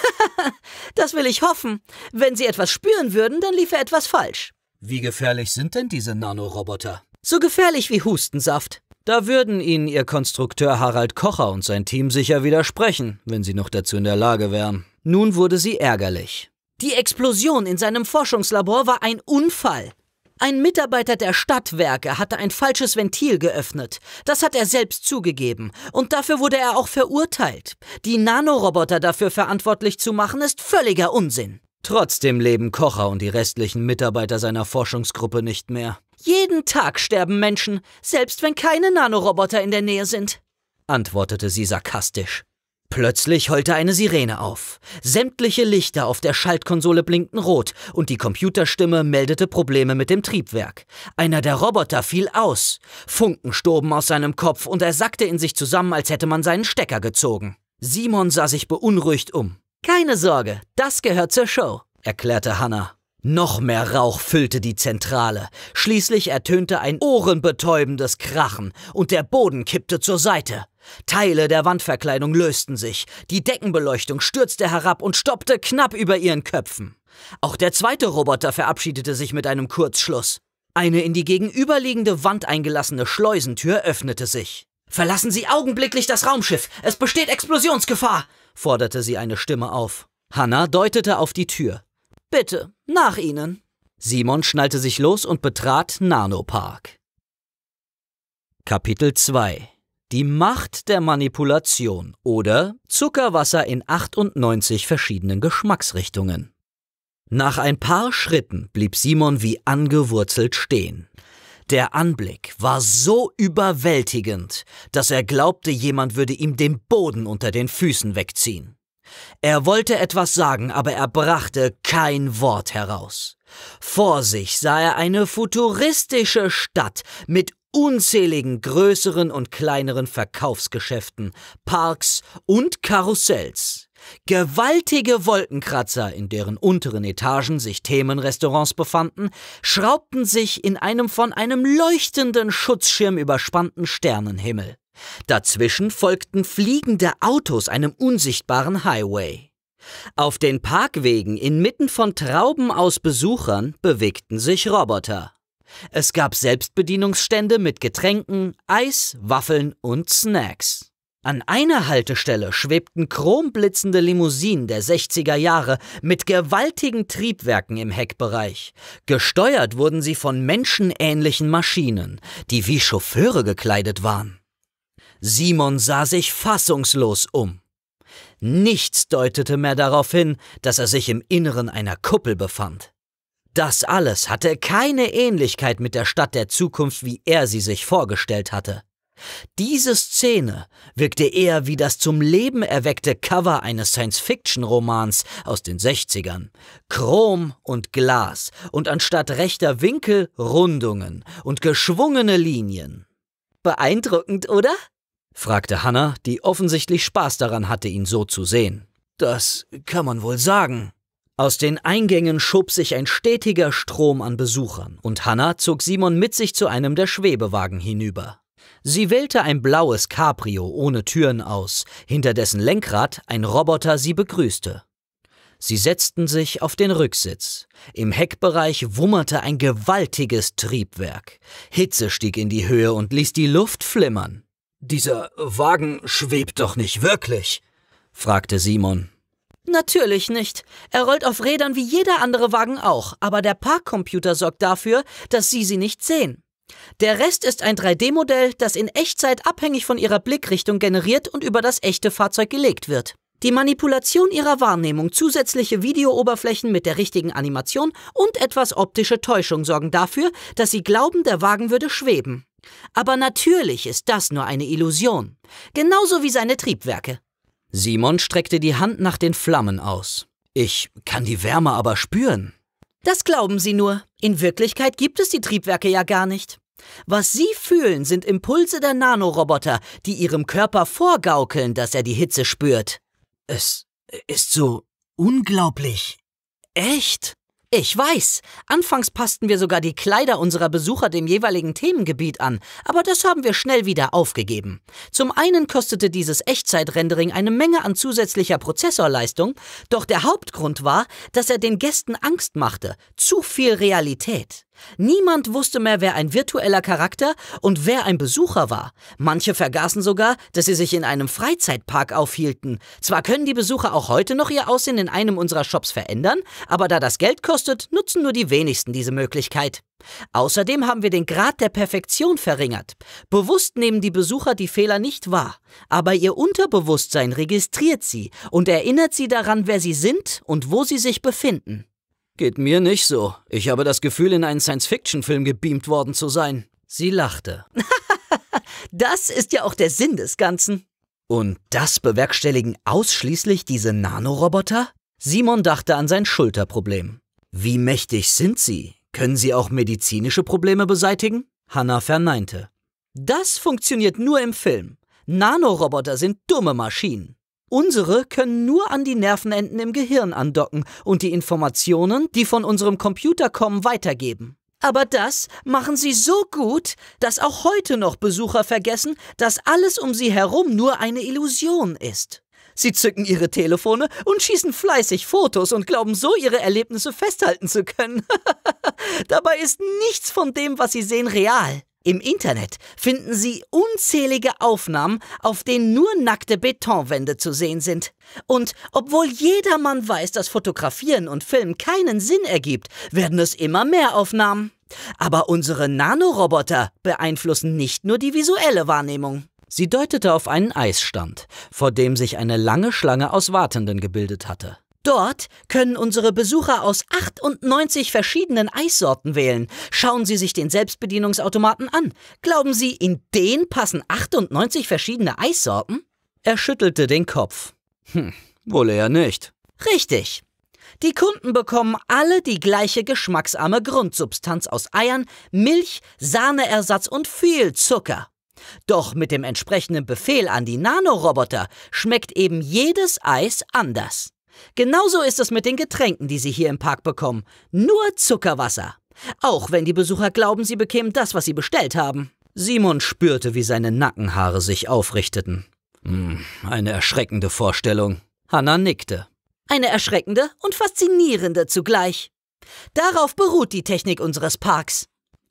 das will ich hoffen. Wenn Sie etwas spüren würden, dann liefe etwas falsch. Wie gefährlich sind denn diese Nanoroboter? So gefährlich wie Hustensaft. Da würden Ihnen Ihr Konstrukteur Harald Kocher und sein Team sicher widersprechen, wenn Sie noch dazu in der Lage wären. Nun wurde sie ärgerlich. Die Explosion in seinem Forschungslabor war ein Unfall. Ein Mitarbeiter der Stadtwerke hatte ein falsches Ventil geöffnet. Das hat er selbst zugegeben. Und dafür wurde er auch verurteilt. Die Nanoroboter dafür verantwortlich zu machen, ist völliger Unsinn. Trotzdem leben Kocher und die restlichen Mitarbeiter seiner Forschungsgruppe nicht mehr. Jeden Tag sterben Menschen, selbst wenn keine Nanoroboter in der Nähe sind, antwortete sie sarkastisch. Plötzlich heulte eine Sirene auf. Sämtliche Lichter auf der Schaltkonsole blinkten rot und die Computerstimme meldete Probleme mit dem Triebwerk. Einer der Roboter fiel aus. Funken stoben aus seinem Kopf und er sackte in sich zusammen, als hätte man seinen Stecker gezogen. Simon sah sich beunruhigt um. Keine Sorge, das gehört zur Show, erklärte Hannah. Noch mehr Rauch füllte die Zentrale. Schließlich ertönte ein ohrenbetäubendes Krachen und der Boden kippte zur Seite. Teile der Wandverkleidung lösten sich, die Deckenbeleuchtung stürzte herab und stoppte knapp über ihren Köpfen. Auch der zweite Roboter verabschiedete sich mit einem Kurzschluss. Eine in die gegenüberliegende Wand eingelassene Schleusentür öffnete sich. Verlassen Sie augenblicklich das Raumschiff! Es besteht Explosionsgefahr! forderte sie eine Stimme auf. Hannah deutete auf die Tür. Bitte, nach Ihnen. Simon schnallte sich los und betrat Nanopark. Kapitel 2 Die Macht der Manipulation oder Zuckerwasser in 98 verschiedenen Geschmacksrichtungen. Nach ein paar Schritten blieb Simon wie angewurzelt stehen. Der Anblick war so überwältigend, dass er glaubte, jemand würde ihm den Boden unter den Füßen wegziehen. Er wollte etwas sagen, aber er brachte kein Wort heraus. Vor sich sah er eine futuristische Stadt mit unzähligen größeren und kleineren Verkaufsgeschäften, Parks und Karussells. Gewaltige Wolkenkratzer, in deren unteren Etagen sich Themenrestaurants befanden, schraubten sich in einem von einem leuchtenden Schutzschirm überspannten Sternenhimmel. Dazwischen folgten fliegende Autos einem unsichtbaren Highway. Auf den Parkwegen inmitten von Trauben aus Besuchern bewegten sich Roboter. Es gab Selbstbedienungsstände mit Getränken, Eis, Waffeln und Snacks. An einer Haltestelle schwebten chromblitzende Limousinen der 60er Jahre mit gewaltigen Triebwerken im Heckbereich. Gesteuert wurden sie von menschenähnlichen Maschinen, die wie Chauffeure gekleidet waren. Simon sah sich fassungslos um. Nichts deutete mehr darauf hin, dass er sich im Inneren einer Kuppel befand. Das alles hatte keine Ähnlichkeit mit der Stadt der Zukunft, wie er sie sich vorgestellt hatte. Diese Szene wirkte eher wie das zum Leben erweckte Cover eines Science-Fiction-Romans aus den 60ern. Chrom und Glas und anstatt rechter Winkel Rundungen und geschwungene Linien. Beeindruckend, oder? fragte Hannah, die offensichtlich Spaß daran hatte, ihn so zu sehen. Das kann man wohl sagen. Aus den Eingängen schob sich ein stetiger Strom an Besuchern, und Hannah zog Simon mit sich zu einem der Schwebewagen hinüber. Sie wählte ein blaues Cabrio ohne Türen aus, hinter dessen Lenkrad ein Roboter sie begrüßte. Sie setzten sich auf den Rücksitz. Im Heckbereich wummerte ein gewaltiges Triebwerk. Hitze stieg in die Höhe und ließ die Luft flimmern. Dieser Wagen schwebt doch nicht wirklich? fragte Simon. Natürlich nicht. Er rollt auf Rädern wie jeder andere Wagen auch, aber der Parkcomputer sorgt dafür, dass Sie sie nicht sehen. Der Rest ist ein 3D-Modell, das in Echtzeit abhängig von Ihrer Blickrichtung generiert und über das echte Fahrzeug gelegt wird. Die Manipulation Ihrer Wahrnehmung, zusätzliche Videooberflächen mit der richtigen Animation und etwas optische Täuschung sorgen dafür, dass Sie glauben, der Wagen würde schweben. Aber natürlich ist das nur eine Illusion, genauso wie seine Triebwerke. Simon streckte die Hand nach den Flammen aus. Ich kann die Wärme aber spüren. Das glauben Sie nur. In Wirklichkeit gibt es die Triebwerke ja gar nicht. Was Sie fühlen, sind Impulse der Nanoroboter, die Ihrem Körper vorgaukeln, dass er die Hitze spürt. Es ist so unglaublich. Echt? Ich weiß. Anfangs passten wir sogar die Kleider unserer Besucher dem jeweiligen Themengebiet an, aber das haben wir schnell wieder aufgegeben. Zum einen kostete dieses Echtzeitrendering eine Menge an zusätzlicher Prozessorleistung, doch der Hauptgrund war, dass er den Gästen Angst machte. Zu viel Realität. Niemand wusste mehr, wer ein virtueller Charakter und wer ein Besucher war. Manche vergaßen sogar, dass sie sich in einem Freizeitpark aufhielten. Zwar können die Besucher auch heute noch ihr Aussehen in einem unserer Shops verändern, aber da das Geld kostet, nutzen nur die wenigsten diese Möglichkeit. Außerdem haben wir den Grad der Perfektion verringert. Bewusst nehmen die Besucher die Fehler nicht wahr, aber ihr Unterbewusstsein registriert sie und erinnert sie daran, wer sie sind und wo sie sich befinden. Geht mir nicht so. Ich habe das Gefühl, in einen Science-Fiction-Film gebeamt worden zu sein. Sie lachte. *laughs* das ist ja auch der Sinn des Ganzen. Und das bewerkstelligen ausschließlich diese Nanoroboter? Simon dachte an sein Schulterproblem. Wie mächtig sind sie? Können sie auch medizinische Probleme beseitigen? Hannah verneinte. Das funktioniert nur im Film. Nanoroboter sind dumme Maschinen. Unsere können nur an die Nervenenden im Gehirn andocken und die Informationen, die von unserem Computer kommen, weitergeben. Aber das machen sie so gut, dass auch heute noch Besucher vergessen, dass alles um sie herum nur eine Illusion ist. Sie zücken ihre Telefone und schießen fleißig Fotos und glauben so, ihre Erlebnisse festhalten zu können. *laughs* Dabei ist nichts von dem, was sie sehen, real. Im Internet finden Sie unzählige Aufnahmen, auf denen nur nackte Betonwände zu sehen sind. Und obwohl jedermann weiß, dass Fotografieren und Filmen keinen Sinn ergibt, werden es immer mehr Aufnahmen. Aber unsere Nanoroboter beeinflussen nicht nur die visuelle Wahrnehmung. Sie deutete auf einen Eisstand, vor dem sich eine lange Schlange aus Wartenden gebildet hatte. Dort können unsere Besucher aus 98 verschiedenen Eissorten wählen. Schauen Sie sich den Selbstbedienungsautomaten an. Glauben Sie, in den passen 98 verschiedene Eissorten? Er schüttelte den Kopf. Hm, wohl eher nicht. Richtig. Die Kunden bekommen alle die gleiche geschmacksarme Grundsubstanz aus Eiern, Milch, Sahneersatz und viel Zucker. Doch mit dem entsprechenden Befehl an die Nanoroboter schmeckt eben jedes Eis anders. Genauso ist es mit den Getränken, die Sie hier im Park bekommen. Nur Zuckerwasser. Auch wenn die Besucher glauben, sie bekämen das, was sie bestellt haben. Simon spürte, wie seine Nackenhaare sich aufrichteten. Hm, eine erschreckende Vorstellung. Hannah nickte. Eine erschreckende und faszinierende zugleich. Darauf beruht die Technik unseres Parks.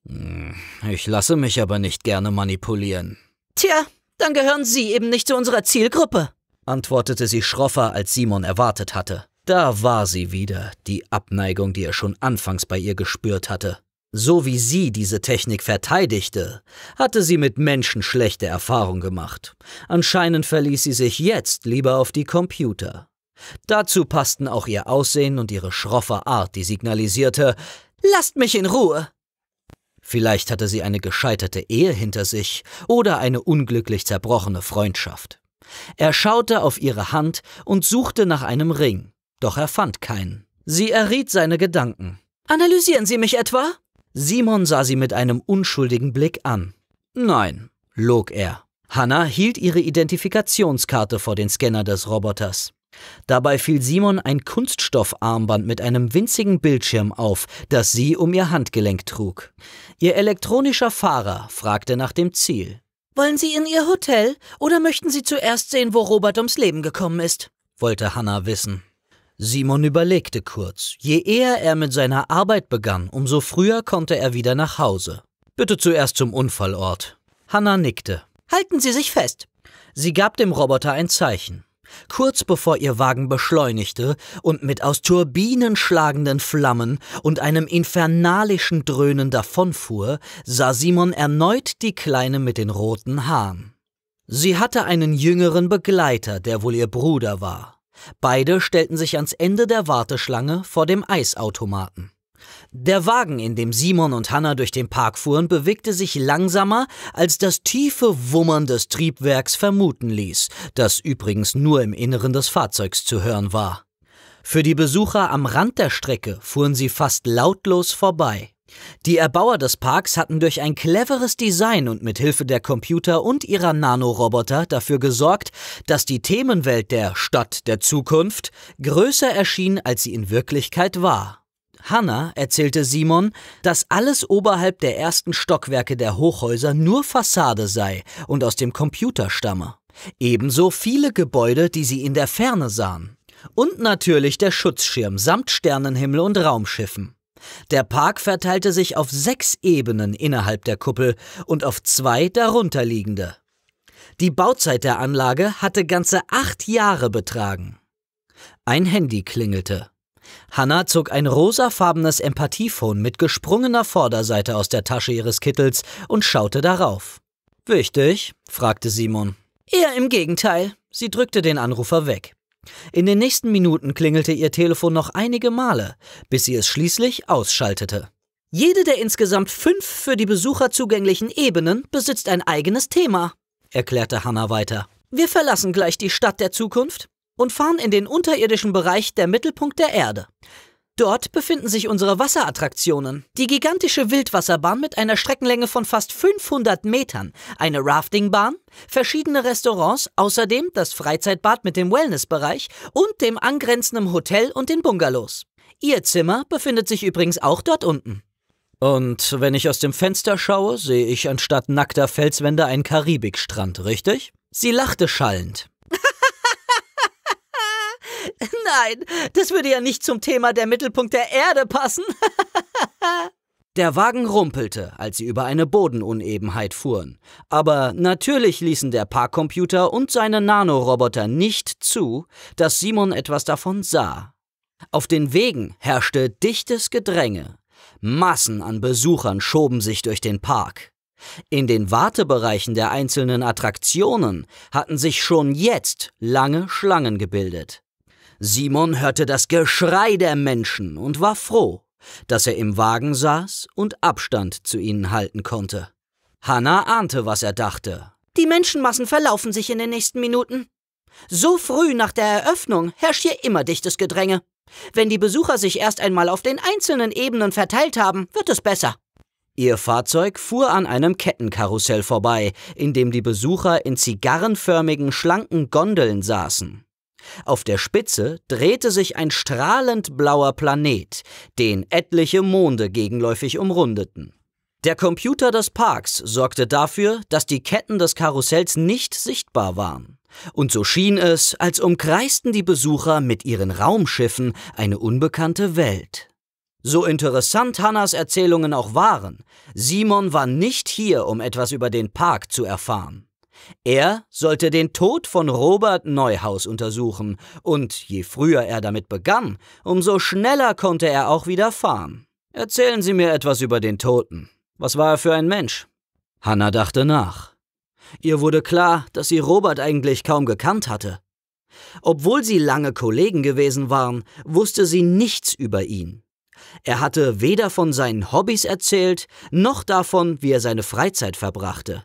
Hm, ich lasse mich aber nicht gerne manipulieren. Tja, dann gehören Sie eben nicht zu unserer Zielgruppe antwortete sie schroffer, als Simon erwartet hatte. Da war sie wieder, die Abneigung, die er schon anfangs bei ihr gespürt hatte. So wie sie diese Technik verteidigte, hatte sie mit Menschen schlechte Erfahrung gemacht. Anscheinend verließ sie sich jetzt lieber auf die Computer. Dazu passten auch ihr Aussehen und ihre schroffe Art, die signalisierte Lasst mich in Ruhe. Vielleicht hatte sie eine gescheiterte Ehe hinter sich oder eine unglücklich zerbrochene Freundschaft. Er schaute auf ihre Hand und suchte nach einem Ring, doch er fand keinen. Sie erriet seine Gedanken. Analysieren Sie mich etwa? Simon sah sie mit einem unschuldigen Blick an. Nein, log er. Hannah hielt ihre Identifikationskarte vor den Scanner des Roboters. Dabei fiel Simon ein Kunststoffarmband mit einem winzigen Bildschirm auf, das sie um ihr Handgelenk trug. Ihr elektronischer Fahrer fragte nach dem Ziel. Wollen Sie in Ihr Hotel oder möchten Sie zuerst sehen, wo Robert ums Leben gekommen ist? wollte Hannah wissen. Simon überlegte kurz. Je eher er mit seiner Arbeit begann, umso früher konnte er wieder nach Hause. Bitte zuerst zum Unfallort. Hannah nickte. Halten Sie sich fest. Sie gab dem Roboter ein Zeichen. Kurz bevor ihr Wagen beschleunigte und mit aus Turbinen schlagenden Flammen und einem infernalischen Dröhnen davonfuhr, sah Simon erneut die Kleine mit den roten Haaren. Sie hatte einen jüngeren Begleiter, der wohl ihr Bruder war. Beide stellten sich ans Ende der Warteschlange vor dem Eisautomaten. Der Wagen, in dem Simon und Hanna durch den Park fuhren, bewegte sich langsamer, als das tiefe Wummern des Triebwerks vermuten ließ, das übrigens nur im Inneren des Fahrzeugs zu hören war. Für die Besucher am Rand der Strecke fuhren sie fast lautlos vorbei. Die Erbauer des Parks hatten durch ein cleveres Design und mit Hilfe der Computer und ihrer Nanoroboter dafür gesorgt, dass die Themenwelt der Stadt der Zukunft größer erschien, als sie in Wirklichkeit war. Hanna erzählte Simon, dass alles oberhalb der ersten Stockwerke der Hochhäuser nur Fassade sei und aus dem Computer stamme. Ebenso viele Gebäude, die sie in der Ferne sahen. Und natürlich der Schutzschirm samt Sternenhimmel und Raumschiffen. Der Park verteilte sich auf sechs Ebenen innerhalb der Kuppel und auf zwei darunterliegende. Die Bauzeit der Anlage hatte ganze acht Jahre betragen. Ein Handy klingelte. Hannah zog ein rosafarbenes Empathiefon mit gesprungener Vorderseite aus der Tasche ihres Kittels und schaute darauf. Wichtig? fragte Simon. Eher im Gegenteil. Sie drückte den Anrufer weg. In den nächsten Minuten klingelte ihr Telefon noch einige Male, bis sie es schließlich ausschaltete. Jede der insgesamt fünf für die Besucher zugänglichen Ebenen besitzt ein eigenes Thema, erklärte Hannah weiter. Wir verlassen gleich die Stadt der Zukunft, und fahren in den unterirdischen Bereich der Mittelpunkt der Erde. Dort befinden sich unsere Wasserattraktionen. Die gigantische Wildwasserbahn mit einer Streckenlänge von fast 500 Metern, eine Raftingbahn, verschiedene Restaurants, außerdem das Freizeitbad mit dem Wellnessbereich und dem angrenzenden Hotel und den Bungalows. Ihr Zimmer befindet sich übrigens auch dort unten. Und wenn ich aus dem Fenster schaue, sehe ich anstatt nackter Felswände einen Karibikstrand, richtig? Sie lachte schallend. *laughs* Nein, das würde ja nicht zum Thema der Mittelpunkt der Erde passen. *laughs* Der Wagen rumpelte, als sie über eine Bodenunebenheit fuhren. Aber natürlich ließen der Parkcomputer und seine Nanoroboter nicht zu, dass Simon etwas davon sah. Auf den Wegen herrschte dichtes Gedränge. Massen an Besuchern schoben sich durch den Park. In den Wartebereichen der einzelnen Attraktionen hatten sich schon jetzt lange Schlangen gebildet. Simon hörte das Geschrei der Menschen und war froh, dass er im Wagen saß und Abstand zu ihnen halten konnte. Hannah ahnte, was er dachte. Die Menschenmassen verlaufen sich in den nächsten Minuten. So früh nach der Eröffnung herrscht hier immer dichtes Gedränge. Wenn die Besucher sich erst einmal auf den einzelnen Ebenen verteilt haben, wird es besser. Ihr Fahrzeug fuhr an einem Kettenkarussell vorbei, in dem die Besucher in zigarrenförmigen, schlanken Gondeln saßen. Auf der Spitze drehte sich ein strahlend blauer Planet, den etliche Monde gegenläufig umrundeten. Der Computer des Parks sorgte dafür, dass die Ketten des Karussells nicht sichtbar waren. Und so schien es, als umkreisten die Besucher mit ihren Raumschiffen eine unbekannte Welt. So interessant Hannas Erzählungen auch waren, Simon war nicht hier, um etwas über den Park zu erfahren. Er sollte den Tod von Robert Neuhaus untersuchen, und je früher er damit begann, umso schneller konnte er auch wieder fahren. Erzählen Sie mir etwas über den Toten. Was war er für ein Mensch? Hanna dachte nach. Ihr wurde klar, dass sie Robert eigentlich kaum gekannt hatte. Obwohl sie lange Kollegen gewesen waren, wusste sie nichts über ihn. Er hatte weder von seinen Hobbys erzählt, noch davon, wie er seine Freizeit verbrachte.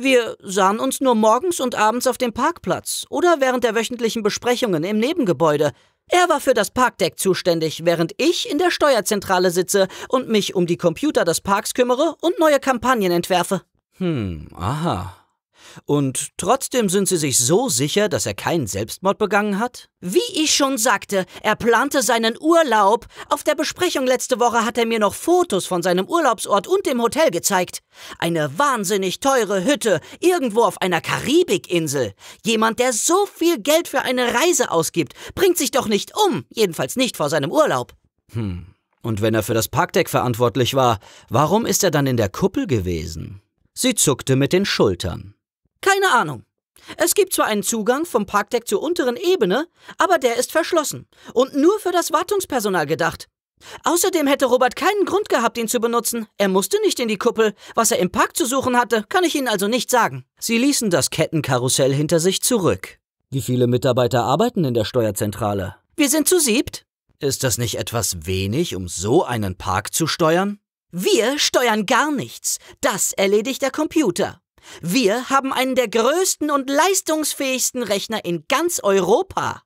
Wir sahen uns nur morgens und abends auf dem Parkplatz oder während der wöchentlichen Besprechungen im Nebengebäude. Er war für das Parkdeck zuständig, während ich in der Steuerzentrale sitze und mich um die Computer des Parks kümmere und neue Kampagnen entwerfe. Hm, aha. Und trotzdem sind Sie sich so sicher, dass er keinen Selbstmord begangen hat? Wie ich schon sagte, er plante seinen Urlaub. Auf der Besprechung letzte Woche hat er mir noch Fotos von seinem Urlaubsort und dem Hotel gezeigt. Eine wahnsinnig teure Hütte, irgendwo auf einer Karibikinsel. Jemand, der so viel Geld für eine Reise ausgibt, bringt sich doch nicht um, jedenfalls nicht vor seinem Urlaub. Hm. Und wenn er für das Parkdeck verantwortlich war, warum ist er dann in der Kuppel gewesen? Sie zuckte mit den Schultern. Keine Ahnung. Es gibt zwar einen Zugang vom Parkdeck zur unteren Ebene, aber der ist verschlossen und nur für das Wartungspersonal gedacht. Außerdem hätte Robert keinen Grund gehabt, ihn zu benutzen. Er musste nicht in die Kuppel. Was er im Park zu suchen hatte, kann ich Ihnen also nicht sagen. Sie ließen das Kettenkarussell hinter sich zurück. Wie viele Mitarbeiter arbeiten in der Steuerzentrale? Wir sind zu siebt. Ist das nicht etwas wenig, um so einen Park zu steuern? Wir steuern gar nichts. Das erledigt der Computer. Wir haben einen der größten und leistungsfähigsten Rechner in ganz Europa.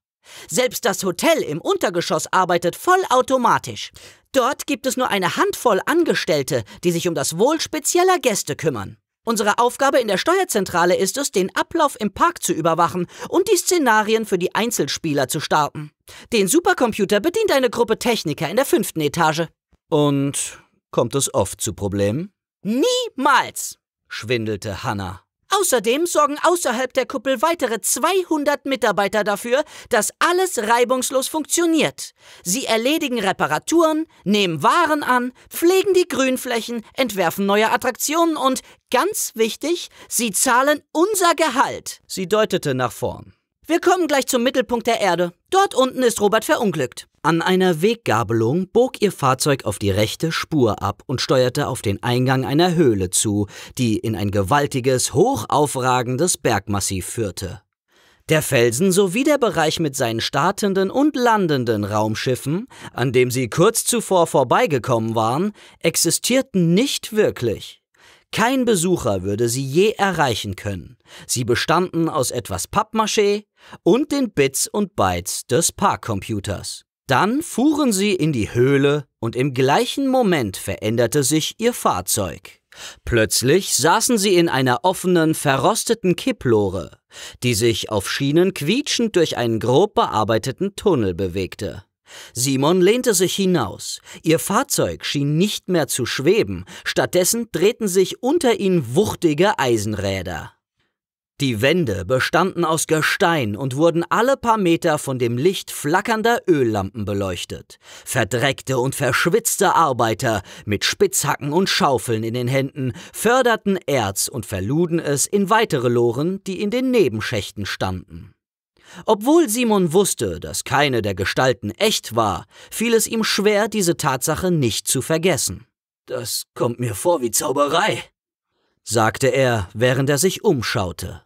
Selbst das Hotel im Untergeschoss arbeitet vollautomatisch. Dort gibt es nur eine Handvoll Angestellte, die sich um das Wohl spezieller Gäste kümmern. Unsere Aufgabe in der Steuerzentrale ist es, den Ablauf im Park zu überwachen und die Szenarien für die Einzelspieler zu starten. Den Supercomputer bedient eine Gruppe Techniker in der fünften Etage. Und kommt es oft zu Problemen? Niemals! schwindelte Hanna. Außerdem sorgen außerhalb der Kuppel weitere 200 Mitarbeiter dafür, dass alles reibungslos funktioniert. Sie erledigen Reparaturen, nehmen Waren an, pflegen die Grünflächen, entwerfen neue Attraktionen und, ganz wichtig, sie zahlen unser Gehalt. Sie deutete nach vorn. Wir kommen gleich zum Mittelpunkt der Erde. Dort unten ist Robert verunglückt. An einer Weggabelung bog ihr Fahrzeug auf die rechte Spur ab und steuerte auf den Eingang einer Höhle zu, die in ein gewaltiges, hochaufragendes Bergmassiv führte. Der Felsen sowie der Bereich mit seinen startenden und landenden Raumschiffen, an dem sie kurz zuvor vorbeigekommen waren, existierten nicht wirklich. Kein Besucher würde sie je erreichen können. Sie bestanden aus etwas Pappmaché, und den Bits und Bytes des Parkcomputers. Dann fuhren sie in die Höhle und im gleichen Moment veränderte sich ihr Fahrzeug. Plötzlich saßen sie in einer offenen, verrosteten Kipplore, die sich auf Schienen quietschend durch einen grob bearbeiteten Tunnel bewegte. Simon lehnte sich hinaus. Ihr Fahrzeug schien nicht mehr zu schweben, stattdessen drehten sich unter ihnen wuchtige Eisenräder. Die Wände bestanden aus Gestein und wurden alle paar Meter von dem Licht flackernder Öllampen beleuchtet. Verdreckte und verschwitzte Arbeiter mit Spitzhacken und Schaufeln in den Händen förderten Erz und verluden es in weitere Loren, die in den Nebenschächten standen. Obwohl Simon wusste, dass keine der Gestalten echt war, fiel es ihm schwer, diese Tatsache nicht zu vergessen. Das kommt mir vor wie Zauberei, sagte er, während er sich umschaute.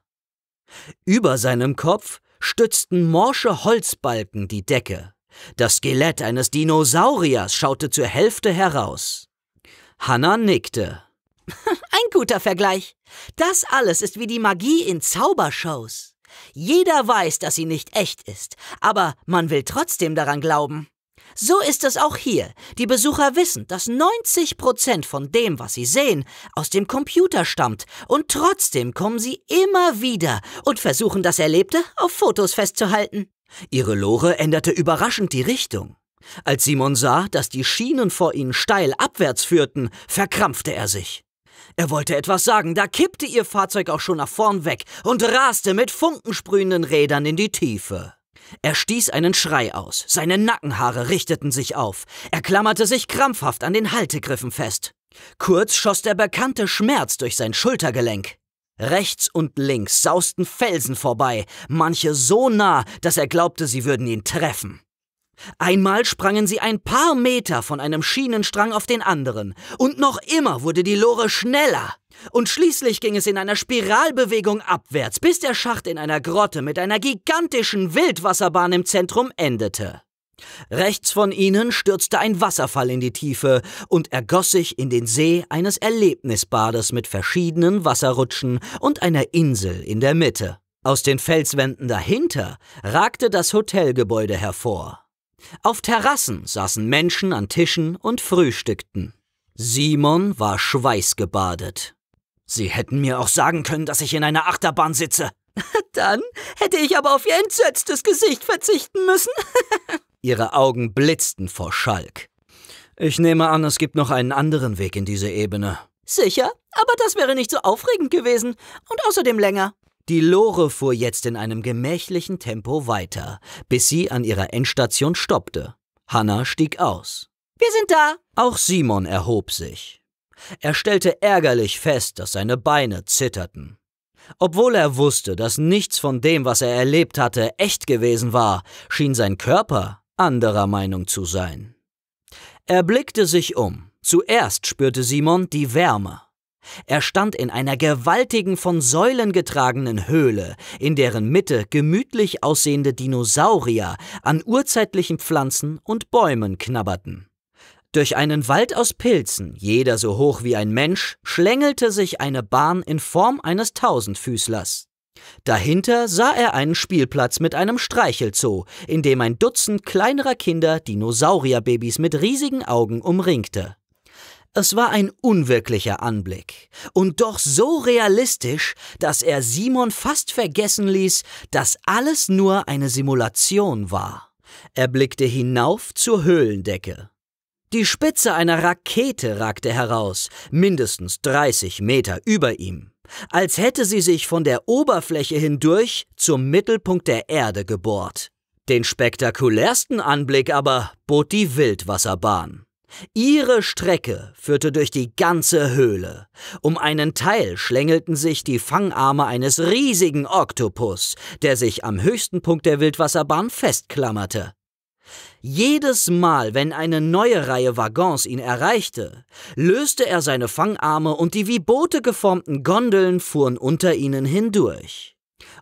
Über seinem Kopf stützten morsche Holzbalken die Decke. Das Skelett eines Dinosauriers schaute zur Hälfte heraus. Hanna nickte. *laughs* Ein guter Vergleich. Das alles ist wie die Magie in Zaubershows. Jeder weiß, dass sie nicht echt ist, aber man will trotzdem daran glauben. So ist es auch hier. Die Besucher wissen, dass 90 Prozent von dem, was sie sehen, aus dem Computer stammt. Und trotzdem kommen sie immer wieder und versuchen, das Erlebte auf Fotos festzuhalten. Ihre Lore änderte überraschend die Richtung. Als Simon sah, dass die Schienen vor ihnen steil abwärts führten, verkrampfte er sich. Er wollte etwas sagen, da kippte ihr Fahrzeug auch schon nach vorn weg und raste mit funkensprühenden Rädern in die Tiefe. Er stieß einen Schrei aus, seine Nackenhaare richteten sich auf, er klammerte sich krampfhaft an den Haltegriffen fest. Kurz schoss der bekannte Schmerz durch sein Schultergelenk. Rechts und links sausten Felsen vorbei, manche so nah, dass er glaubte, sie würden ihn treffen. Einmal sprangen sie ein paar Meter von einem Schienenstrang auf den anderen, und noch immer wurde die Lore schneller. Und schließlich ging es in einer Spiralbewegung abwärts, bis der Schacht in einer Grotte mit einer gigantischen Wildwasserbahn im Zentrum endete. Rechts von ihnen stürzte ein Wasserfall in die Tiefe und ergoss sich in den See eines Erlebnisbades mit verschiedenen Wasserrutschen und einer Insel in der Mitte. Aus den Felswänden dahinter ragte das Hotelgebäude hervor. Auf Terrassen saßen Menschen an Tischen und frühstückten. Simon war schweißgebadet. Sie hätten mir auch sagen können, dass ich in einer Achterbahn sitze. *laughs* Dann hätte ich aber auf ihr entsetztes Gesicht verzichten müssen. *laughs* Ihre Augen blitzten vor Schalk. Ich nehme an, es gibt noch einen anderen Weg in diese Ebene. Sicher, aber das wäre nicht so aufregend gewesen und außerdem länger. Die Lore fuhr jetzt in einem gemächlichen Tempo weiter, bis sie an ihrer Endstation stoppte. Hannah stieg aus. Wir sind da! Auch Simon erhob sich. Er stellte ärgerlich fest, dass seine Beine zitterten. Obwohl er wusste, dass nichts von dem, was er erlebt hatte, echt gewesen war, schien sein Körper anderer Meinung zu sein. Er blickte sich um. Zuerst spürte Simon die Wärme. Er stand in einer gewaltigen, von Säulen getragenen Höhle, in deren Mitte gemütlich aussehende Dinosaurier an urzeitlichen Pflanzen und Bäumen knabberten. Durch einen Wald aus Pilzen, jeder so hoch wie ein Mensch, schlängelte sich eine Bahn in Form eines Tausendfüßlers. Dahinter sah er einen Spielplatz mit einem Streichelzoo, in dem ein Dutzend kleinerer Kinder Dinosaurierbabys mit riesigen Augen umringte. Es war ein unwirklicher Anblick und doch so realistisch, dass er Simon fast vergessen ließ, dass alles nur eine Simulation war. Er blickte hinauf zur Höhlendecke. Die Spitze einer Rakete ragte heraus, mindestens 30 Meter über ihm, als hätte sie sich von der Oberfläche hindurch zum Mittelpunkt der Erde gebohrt. Den spektakulärsten Anblick aber bot die Wildwasserbahn. Ihre Strecke führte durch die ganze Höhle. Um einen Teil schlängelten sich die Fangarme eines riesigen Oktopus, der sich am höchsten Punkt der Wildwasserbahn festklammerte. Jedes Mal, wenn eine neue Reihe Waggons ihn erreichte, löste er seine Fangarme und die wie Boote geformten Gondeln fuhren unter ihnen hindurch.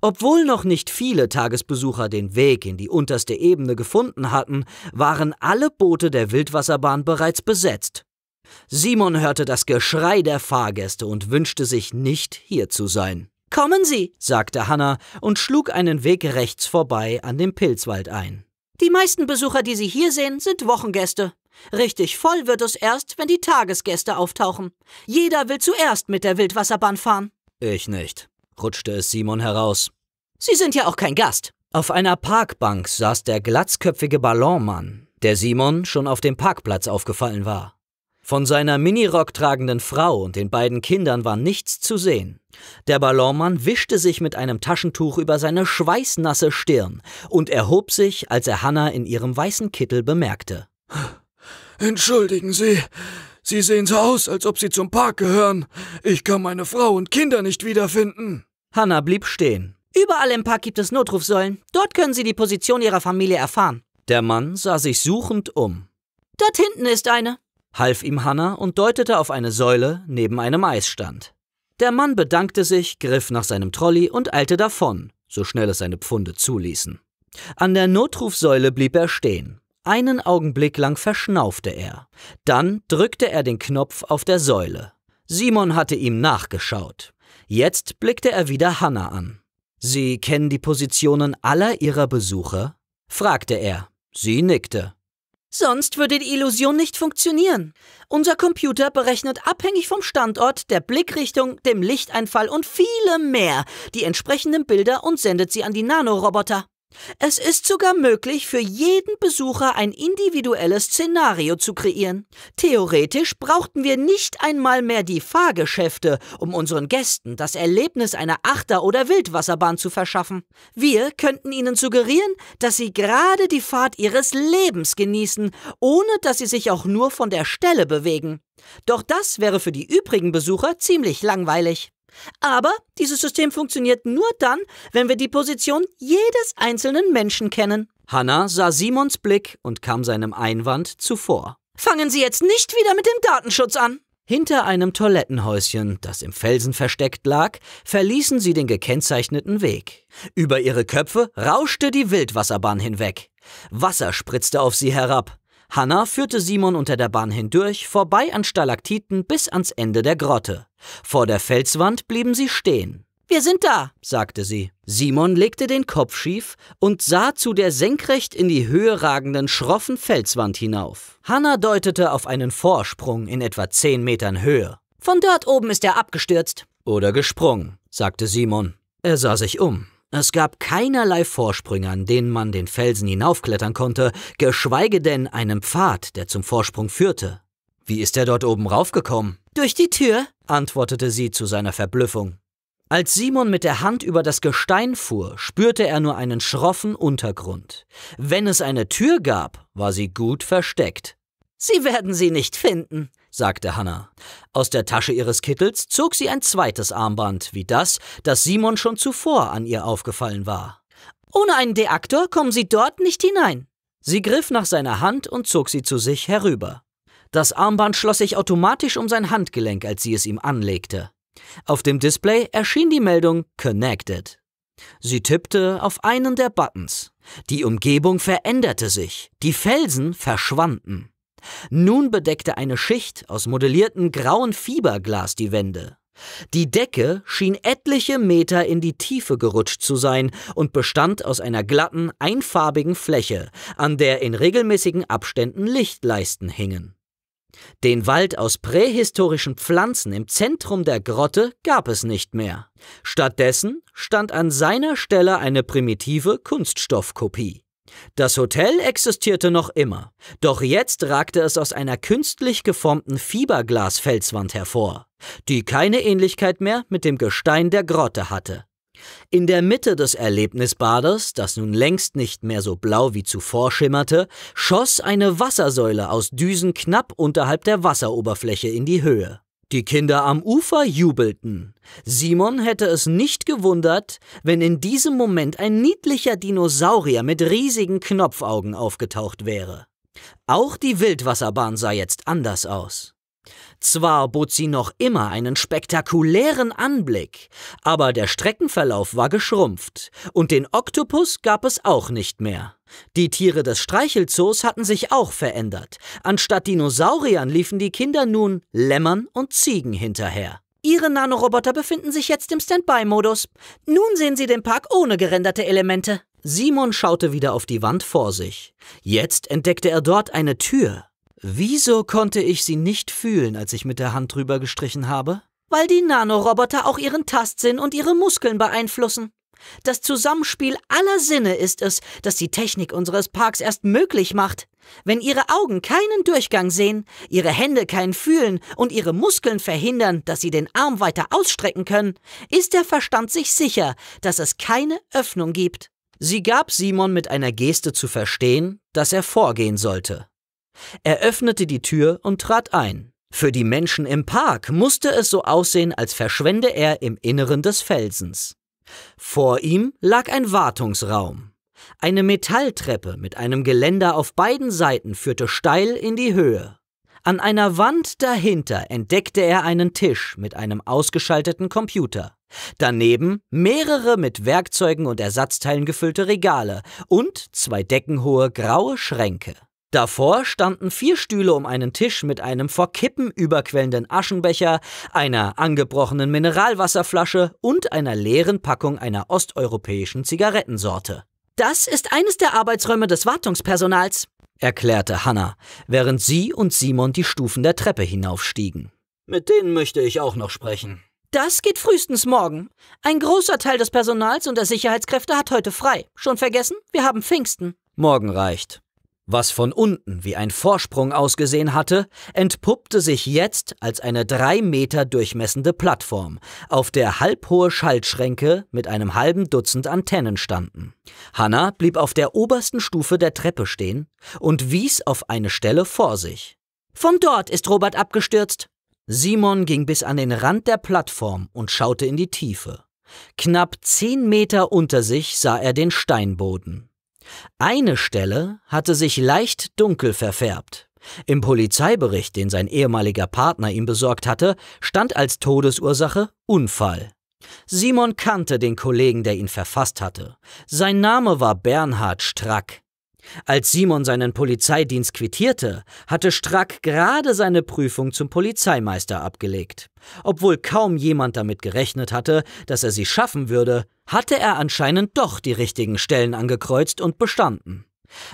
Obwohl noch nicht viele Tagesbesucher den Weg in die unterste Ebene gefunden hatten, waren alle Boote der Wildwasserbahn bereits besetzt. Simon hörte das Geschrei der Fahrgäste und wünschte sich nicht hier zu sein. Kommen Sie, sagte Hanna und schlug einen Weg rechts vorbei an dem Pilzwald ein. Die meisten Besucher, die Sie hier sehen, sind Wochengäste. Richtig voll wird es erst, wenn die Tagesgäste auftauchen. Jeder will zuerst mit der Wildwasserbahn fahren. Ich nicht, rutschte es Simon heraus. Sie sind ja auch kein Gast. Auf einer Parkbank saß der glatzköpfige Ballonmann, der Simon schon auf dem Parkplatz aufgefallen war. Von seiner Minirock tragenden Frau und den beiden Kindern war nichts zu sehen. Der Ballonmann wischte sich mit einem Taschentuch über seine schweißnasse Stirn und erhob sich, als er Hannah in ihrem weißen Kittel bemerkte. Entschuldigen Sie, Sie sehen so aus, als ob Sie zum Park gehören. Ich kann meine Frau und Kinder nicht wiederfinden. Hannah blieb stehen. Überall im Park gibt es Notrufsäulen. Dort können Sie die Position Ihrer Familie erfahren. Der Mann sah sich suchend um. Dort hinten ist eine, half ihm Hanna und deutete auf eine Säule neben einem Eisstand. Der Mann bedankte sich, griff nach seinem Trolley und eilte davon, so schnell es seine Pfunde zuließen. An der Notrufsäule blieb er stehen. Einen Augenblick lang verschnaufte er. Dann drückte er den Knopf auf der Säule. Simon hatte ihm nachgeschaut. Jetzt blickte er wieder Hanna an. Sie kennen die Positionen aller Ihrer Besucher? fragte er. Sie nickte. Sonst würde die Illusion nicht funktionieren. Unser Computer berechnet abhängig vom Standort, der Blickrichtung, dem Lichteinfall und vielem mehr die entsprechenden Bilder und sendet sie an die Nanoroboter. Es ist sogar möglich, für jeden Besucher ein individuelles Szenario zu kreieren. Theoretisch brauchten wir nicht einmal mehr die Fahrgeschäfte, um unseren Gästen das Erlebnis einer Achter- oder Wildwasserbahn zu verschaffen. Wir könnten ihnen suggerieren, dass sie gerade die Fahrt ihres Lebens genießen, ohne dass sie sich auch nur von der Stelle bewegen. Doch das wäre für die übrigen Besucher ziemlich langweilig. Aber dieses System funktioniert nur dann, wenn wir die Position jedes einzelnen Menschen kennen. Hannah sah Simons Blick und kam seinem Einwand zuvor. Fangen Sie jetzt nicht wieder mit dem Datenschutz an! Hinter einem Toilettenhäuschen, das im Felsen versteckt lag, verließen sie den gekennzeichneten Weg. Über ihre Köpfe rauschte die Wildwasserbahn hinweg. Wasser spritzte auf sie herab. Hannah führte Simon unter der Bahn hindurch, vorbei an Stalaktiten bis ans Ende der Grotte. Vor der Felswand blieben sie stehen. Wir sind da, sagte sie. Simon legte den Kopf schief und sah zu der senkrecht in die Höhe ragenden schroffen Felswand hinauf. Hannah deutete auf einen Vorsprung in etwa zehn Metern Höhe. Von dort oben ist er abgestürzt. Oder gesprungen, sagte Simon. Er sah sich um. Es gab keinerlei Vorsprünge, an denen man den Felsen hinaufklettern konnte, geschweige denn einen Pfad, der zum Vorsprung führte. Wie ist er dort oben raufgekommen? Durch die Tür, antwortete sie zu seiner Verblüffung. Als Simon mit der Hand über das Gestein fuhr, spürte er nur einen schroffen Untergrund. Wenn es eine Tür gab, war sie gut versteckt. Sie werden sie nicht finden, sagte Hannah. Aus der Tasche ihres Kittels zog sie ein zweites Armband, wie das, das Simon schon zuvor an ihr aufgefallen war. Ohne einen Deaktor kommen Sie dort nicht hinein. Sie griff nach seiner Hand und zog sie zu sich herüber. Das Armband schloss sich automatisch um sein Handgelenk, als sie es ihm anlegte. Auf dem Display erschien die Meldung Connected. Sie tippte auf einen der Buttons. Die Umgebung veränderte sich. Die Felsen verschwanden. Nun bedeckte eine Schicht aus modellierten grauen Fiberglas die Wände. Die Decke schien etliche Meter in die Tiefe gerutscht zu sein und bestand aus einer glatten, einfarbigen Fläche, an der in regelmäßigen Abständen Lichtleisten hingen. Den Wald aus prähistorischen Pflanzen im Zentrum der Grotte gab es nicht mehr. Stattdessen stand an seiner Stelle eine primitive Kunststoffkopie. Das Hotel existierte noch immer, doch jetzt ragte es aus einer künstlich geformten Fiberglasfelswand hervor, die keine Ähnlichkeit mehr mit dem Gestein der Grotte hatte. In der Mitte des Erlebnisbades, das nun längst nicht mehr so blau wie zuvor schimmerte, schoss eine Wassersäule aus Düsen knapp unterhalb der Wasseroberfläche in die Höhe. Die Kinder am Ufer jubelten. Simon hätte es nicht gewundert, wenn in diesem Moment ein niedlicher Dinosaurier mit riesigen Knopfaugen aufgetaucht wäre. Auch die Wildwasserbahn sah jetzt anders aus. Zwar bot sie noch immer einen spektakulären Anblick, aber der Streckenverlauf war geschrumpft und den Oktopus gab es auch nicht mehr. Die Tiere des Streichelzoos hatten sich auch verändert. Anstatt Dinosauriern liefen die Kinder nun Lämmern und Ziegen hinterher. Ihre Nanoroboter befinden sich jetzt im Standby-Modus. Nun sehen Sie den Park ohne gerenderte Elemente. Simon schaute wieder auf die Wand vor sich. Jetzt entdeckte er dort eine Tür. Wieso konnte ich sie nicht fühlen, als ich mit der Hand drüber gestrichen habe? Weil die Nanoroboter auch ihren Tastsinn und ihre Muskeln beeinflussen. Das Zusammenspiel aller Sinne ist es, das die Technik unseres Parks erst möglich macht. Wenn ihre Augen keinen Durchgang sehen, ihre Hände keinen fühlen und ihre Muskeln verhindern, dass sie den Arm weiter ausstrecken können, ist der Verstand sich sicher, dass es keine Öffnung gibt. Sie gab Simon mit einer Geste zu verstehen, dass er vorgehen sollte. Er öffnete die Tür und trat ein. Für die Menschen im Park musste es so aussehen, als verschwände er im Inneren des Felsens. Vor ihm lag ein Wartungsraum. Eine Metalltreppe mit einem Geländer auf beiden Seiten führte steil in die Höhe. An einer Wand dahinter entdeckte er einen Tisch mit einem ausgeschalteten Computer. Daneben mehrere mit Werkzeugen und Ersatzteilen gefüllte Regale und zwei deckenhohe graue Schränke. Davor standen vier Stühle um einen Tisch mit einem vor Kippen überquellenden Aschenbecher, einer angebrochenen Mineralwasserflasche und einer leeren Packung einer osteuropäischen Zigarettensorte. Das ist eines der Arbeitsräume des Wartungspersonals, erklärte Hanna, während sie und Simon die Stufen der Treppe hinaufstiegen. Mit denen möchte ich auch noch sprechen. Das geht frühestens morgen. Ein großer Teil des Personals und der Sicherheitskräfte hat heute frei. Schon vergessen? Wir haben Pfingsten. Morgen reicht, was von unten wie ein Vorsprung ausgesehen hatte, entpuppte sich jetzt als eine drei Meter durchmessende Plattform, auf der halbhohe Schaltschränke mit einem halben Dutzend Antennen standen. Hanna blieb auf der obersten Stufe der Treppe stehen und wies auf eine Stelle vor sich. Von dort ist Robert abgestürzt. Simon ging bis an den Rand der Plattform und schaute in die Tiefe. Knapp zehn Meter unter sich sah er den Steinboden. Eine Stelle hatte sich leicht dunkel verfärbt. Im Polizeibericht, den sein ehemaliger Partner ihm besorgt hatte, stand als Todesursache Unfall. Simon kannte den Kollegen, der ihn verfasst hatte. Sein Name war Bernhard Strack. Als Simon seinen Polizeidienst quittierte, hatte Strack gerade seine Prüfung zum Polizeimeister abgelegt. Obwohl kaum jemand damit gerechnet hatte, dass er sie schaffen würde, hatte er anscheinend doch die richtigen Stellen angekreuzt und bestanden.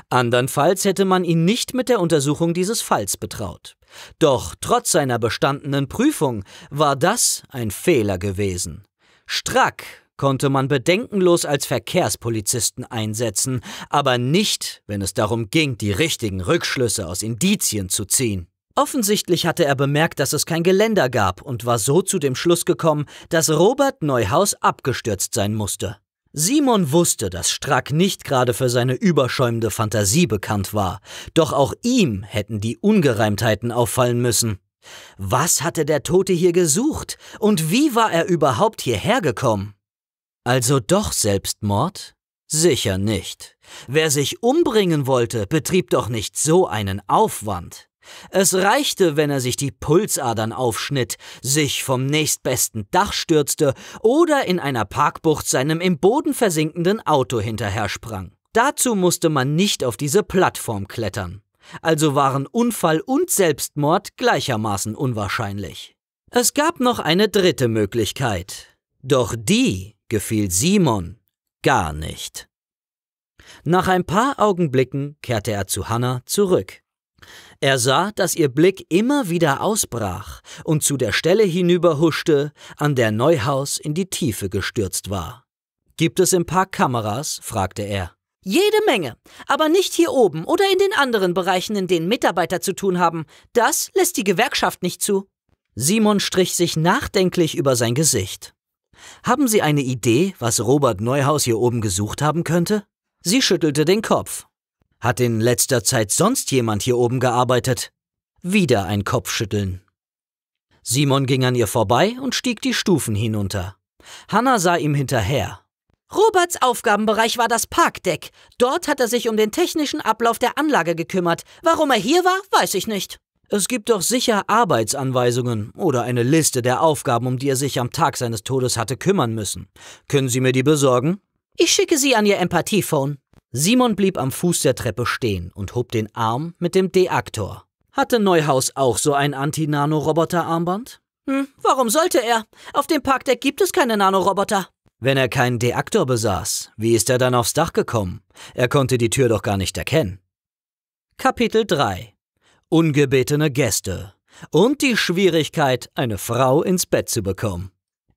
Andernfalls hätte man ihn nicht mit der Untersuchung dieses Falls betraut. Doch trotz seiner bestandenen Prüfung war das ein Fehler gewesen. Strack konnte man bedenkenlos als Verkehrspolizisten einsetzen, aber nicht, wenn es darum ging, die richtigen Rückschlüsse aus Indizien zu ziehen. Offensichtlich hatte er bemerkt, dass es kein Geländer gab und war so zu dem Schluss gekommen, dass Robert Neuhaus abgestürzt sein musste. Simon wusste, dass Strack nicht gerade für seine überschäumende Fantasie bekannt war, doch auch ihm hätten die Ungereimtheiten auffallen müssen. Was hatte der Tote hier gesucht und wie war er überhaupt hierher gekommen? Also doch Selbstmord? Sicher nicht. Wer sich umbringen wollte, betrieb doch nicht so einen Aufwand. Es reichte, wenn er sich die Pulsadern aufschnitt, sich vom nächstbesten Dach stürzte oder in einer Parkbucht seinem im Boden versinkenden Auto hinterher sprang. Dazu musste man nicht auf diese Plattform klettern. Also waren Unfall und Selbstmord gleichermaßen unwahrscheinlich. Es gab noch eine dritte Möglichkeit. Doch die gefiel Simon gar nicht. Nach ein paar Augenblicken kehrte er zu Hannah zurück. Er sah, dass ihr Blick immer wieder ausbrach und zu der Stelle hinüberhuschte, an der Neuhaus in die Tiefe gestürzt war. Gibt es im Park Kameras? fragte er. Jede Menge, aber nicht hier oben oder in den anderen Bereichen, in denen Mitarbeiter zu tun haben. Das lässt die Gewerkschaft nicht zu. Simon strich sich nachdenklich über sein Gesicht. Haben Sie eine Idee, was Robert Neuhaus hier oben gesucht haben könnte? Sie schüttelte den Kopf. Hat in letzter Zeit sonst jemand hier oben gearbeitet? Wieder ein Kopfschütteln. Simon ging an ihr vorbei und stieg die Stufen hinunter. Hanna sah ihm hinterher. Roberts Aufgabenbereich war das Parkdeck. Dort hat er sich um den technischen Ablauf der Anlage gekümmert. Warum er hier war, weiß ich nicht. Es gibt doch sicher Arbeitsanweisungen oder eine Liste der Aufgaben, um die er sich am Tag seines Todes hatte kümmern müssen. Können Sie mir die besorgen? Ich schicke sie an Ihr Empathiephone. Simon blieb am Fuß der Treppe stehen und hob den Arm mit dem Deaktor. Hatte Neuhaus auch so ein anti nanoroboter armband Hm, warum sollte er? Auf dem Parkdeck gibt es keine Nanoroboter. Wenn er keinen Deaktor besaß, wie ist er dann aufs Dach gekommen? Er konnte die Tür doch gar nicht erkennen. Kapitel 3 Ungebetene Gäste und die Schwierigkeit, eine Frau ins Bett zu bekommen.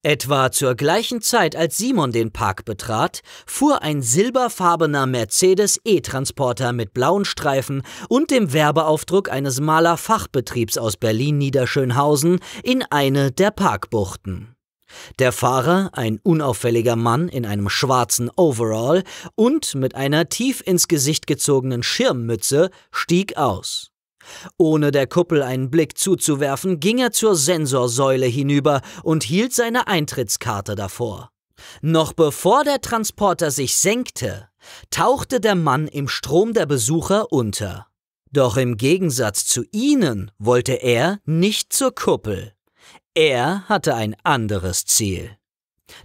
Etwa zur gleichen Zeit, als Simon den Park betrat, fuhr ein silberfarbener Mercedes E-Transporter mit blauen Streifen und dem Werbeaufdruck eines Malerfachbetriebs aus Berlin-Niederschönhausen in eine der Parkbuchten. Der Fahrer, ein unauffälliger Mann in einem schwarzen Overall und mit einer tief ins Gesicht gezogenen Schirmmütze, stieg aus. Ohne der Kuppel einen Blick zuzuwerfen, ging er zur Sensorsäule hinüber und hielt seine Eintrittskarte davor. Noch bevor der Transporter sich senkte, tauchte der Mann im Strom der Besucher unter. Doch im Gegensatz zu ihnen wollte er nicht zur Kuppel. Er hatte ein anderes Ziel.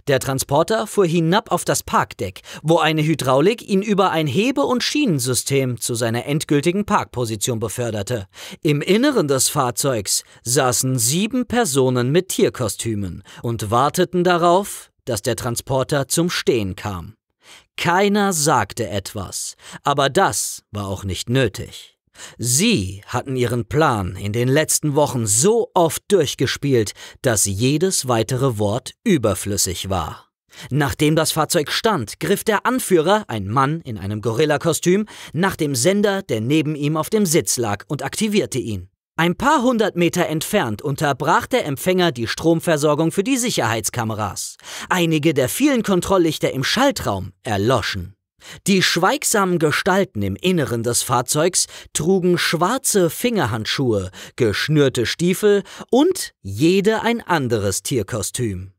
Der Transporter fuhr hinab auf das Parkdeck, wo eine Hydraulik ihn über ein Hebe- und Schienensystem zu seiner endgültigen Parkposition beförderte. Im Inneren des Fahrzeugs saßen sieben Personen mit Tierkostümen und warteten darauf, dass der Transporter zum Stehen kam. Keiner sagte etwas, aber das war auch nicht nötig. Sie hatten ihren Plan in den letzten Wochen so oft durchgespielt, dass jedes weitere Wort überflüssig war. Nachdem das Fahrzeug stand, griff der Anführer, ein Mann in einem Gorillakostüm, nach dem Sender, der neben ihm auf dem Sitz lag, und aktivierte ihn. Ein paar hundert Meter entfernt unterbrach der Empfänger die Stromversorgung für die Sicherheitskameras. Einige der vielen Kontrolllichter im Schaltraum erloschen. Die schweigsamen Gestalten im Inneren des Fahrzeugs trugen schwarze Fingerhandschuhe, geschnürte Stiefel und jede ein anderes Tierkostüm.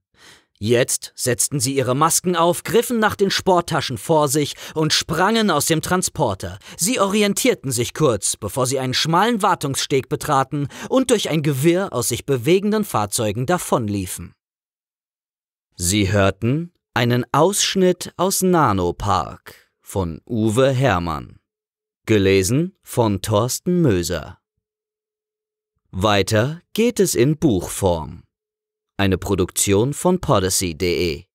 Jetzt setzten sie ihre Masken auf, griffen nach den Sporttaschen vor sich und sprangen aus dem Transporter. Sie orientierten sich kurz, bevor sie einen schmalen Wartungssteg betraten und durch ein Gewirr aus sich bewegenden Fahrzeugen davonliefen. Sie hörten einen Ausschnitt aus Nanopark von Uwe Hermann. Gelesen von Thorsten Möser. Weiter geht es in Buchform. Eine Produktion von podyssey.de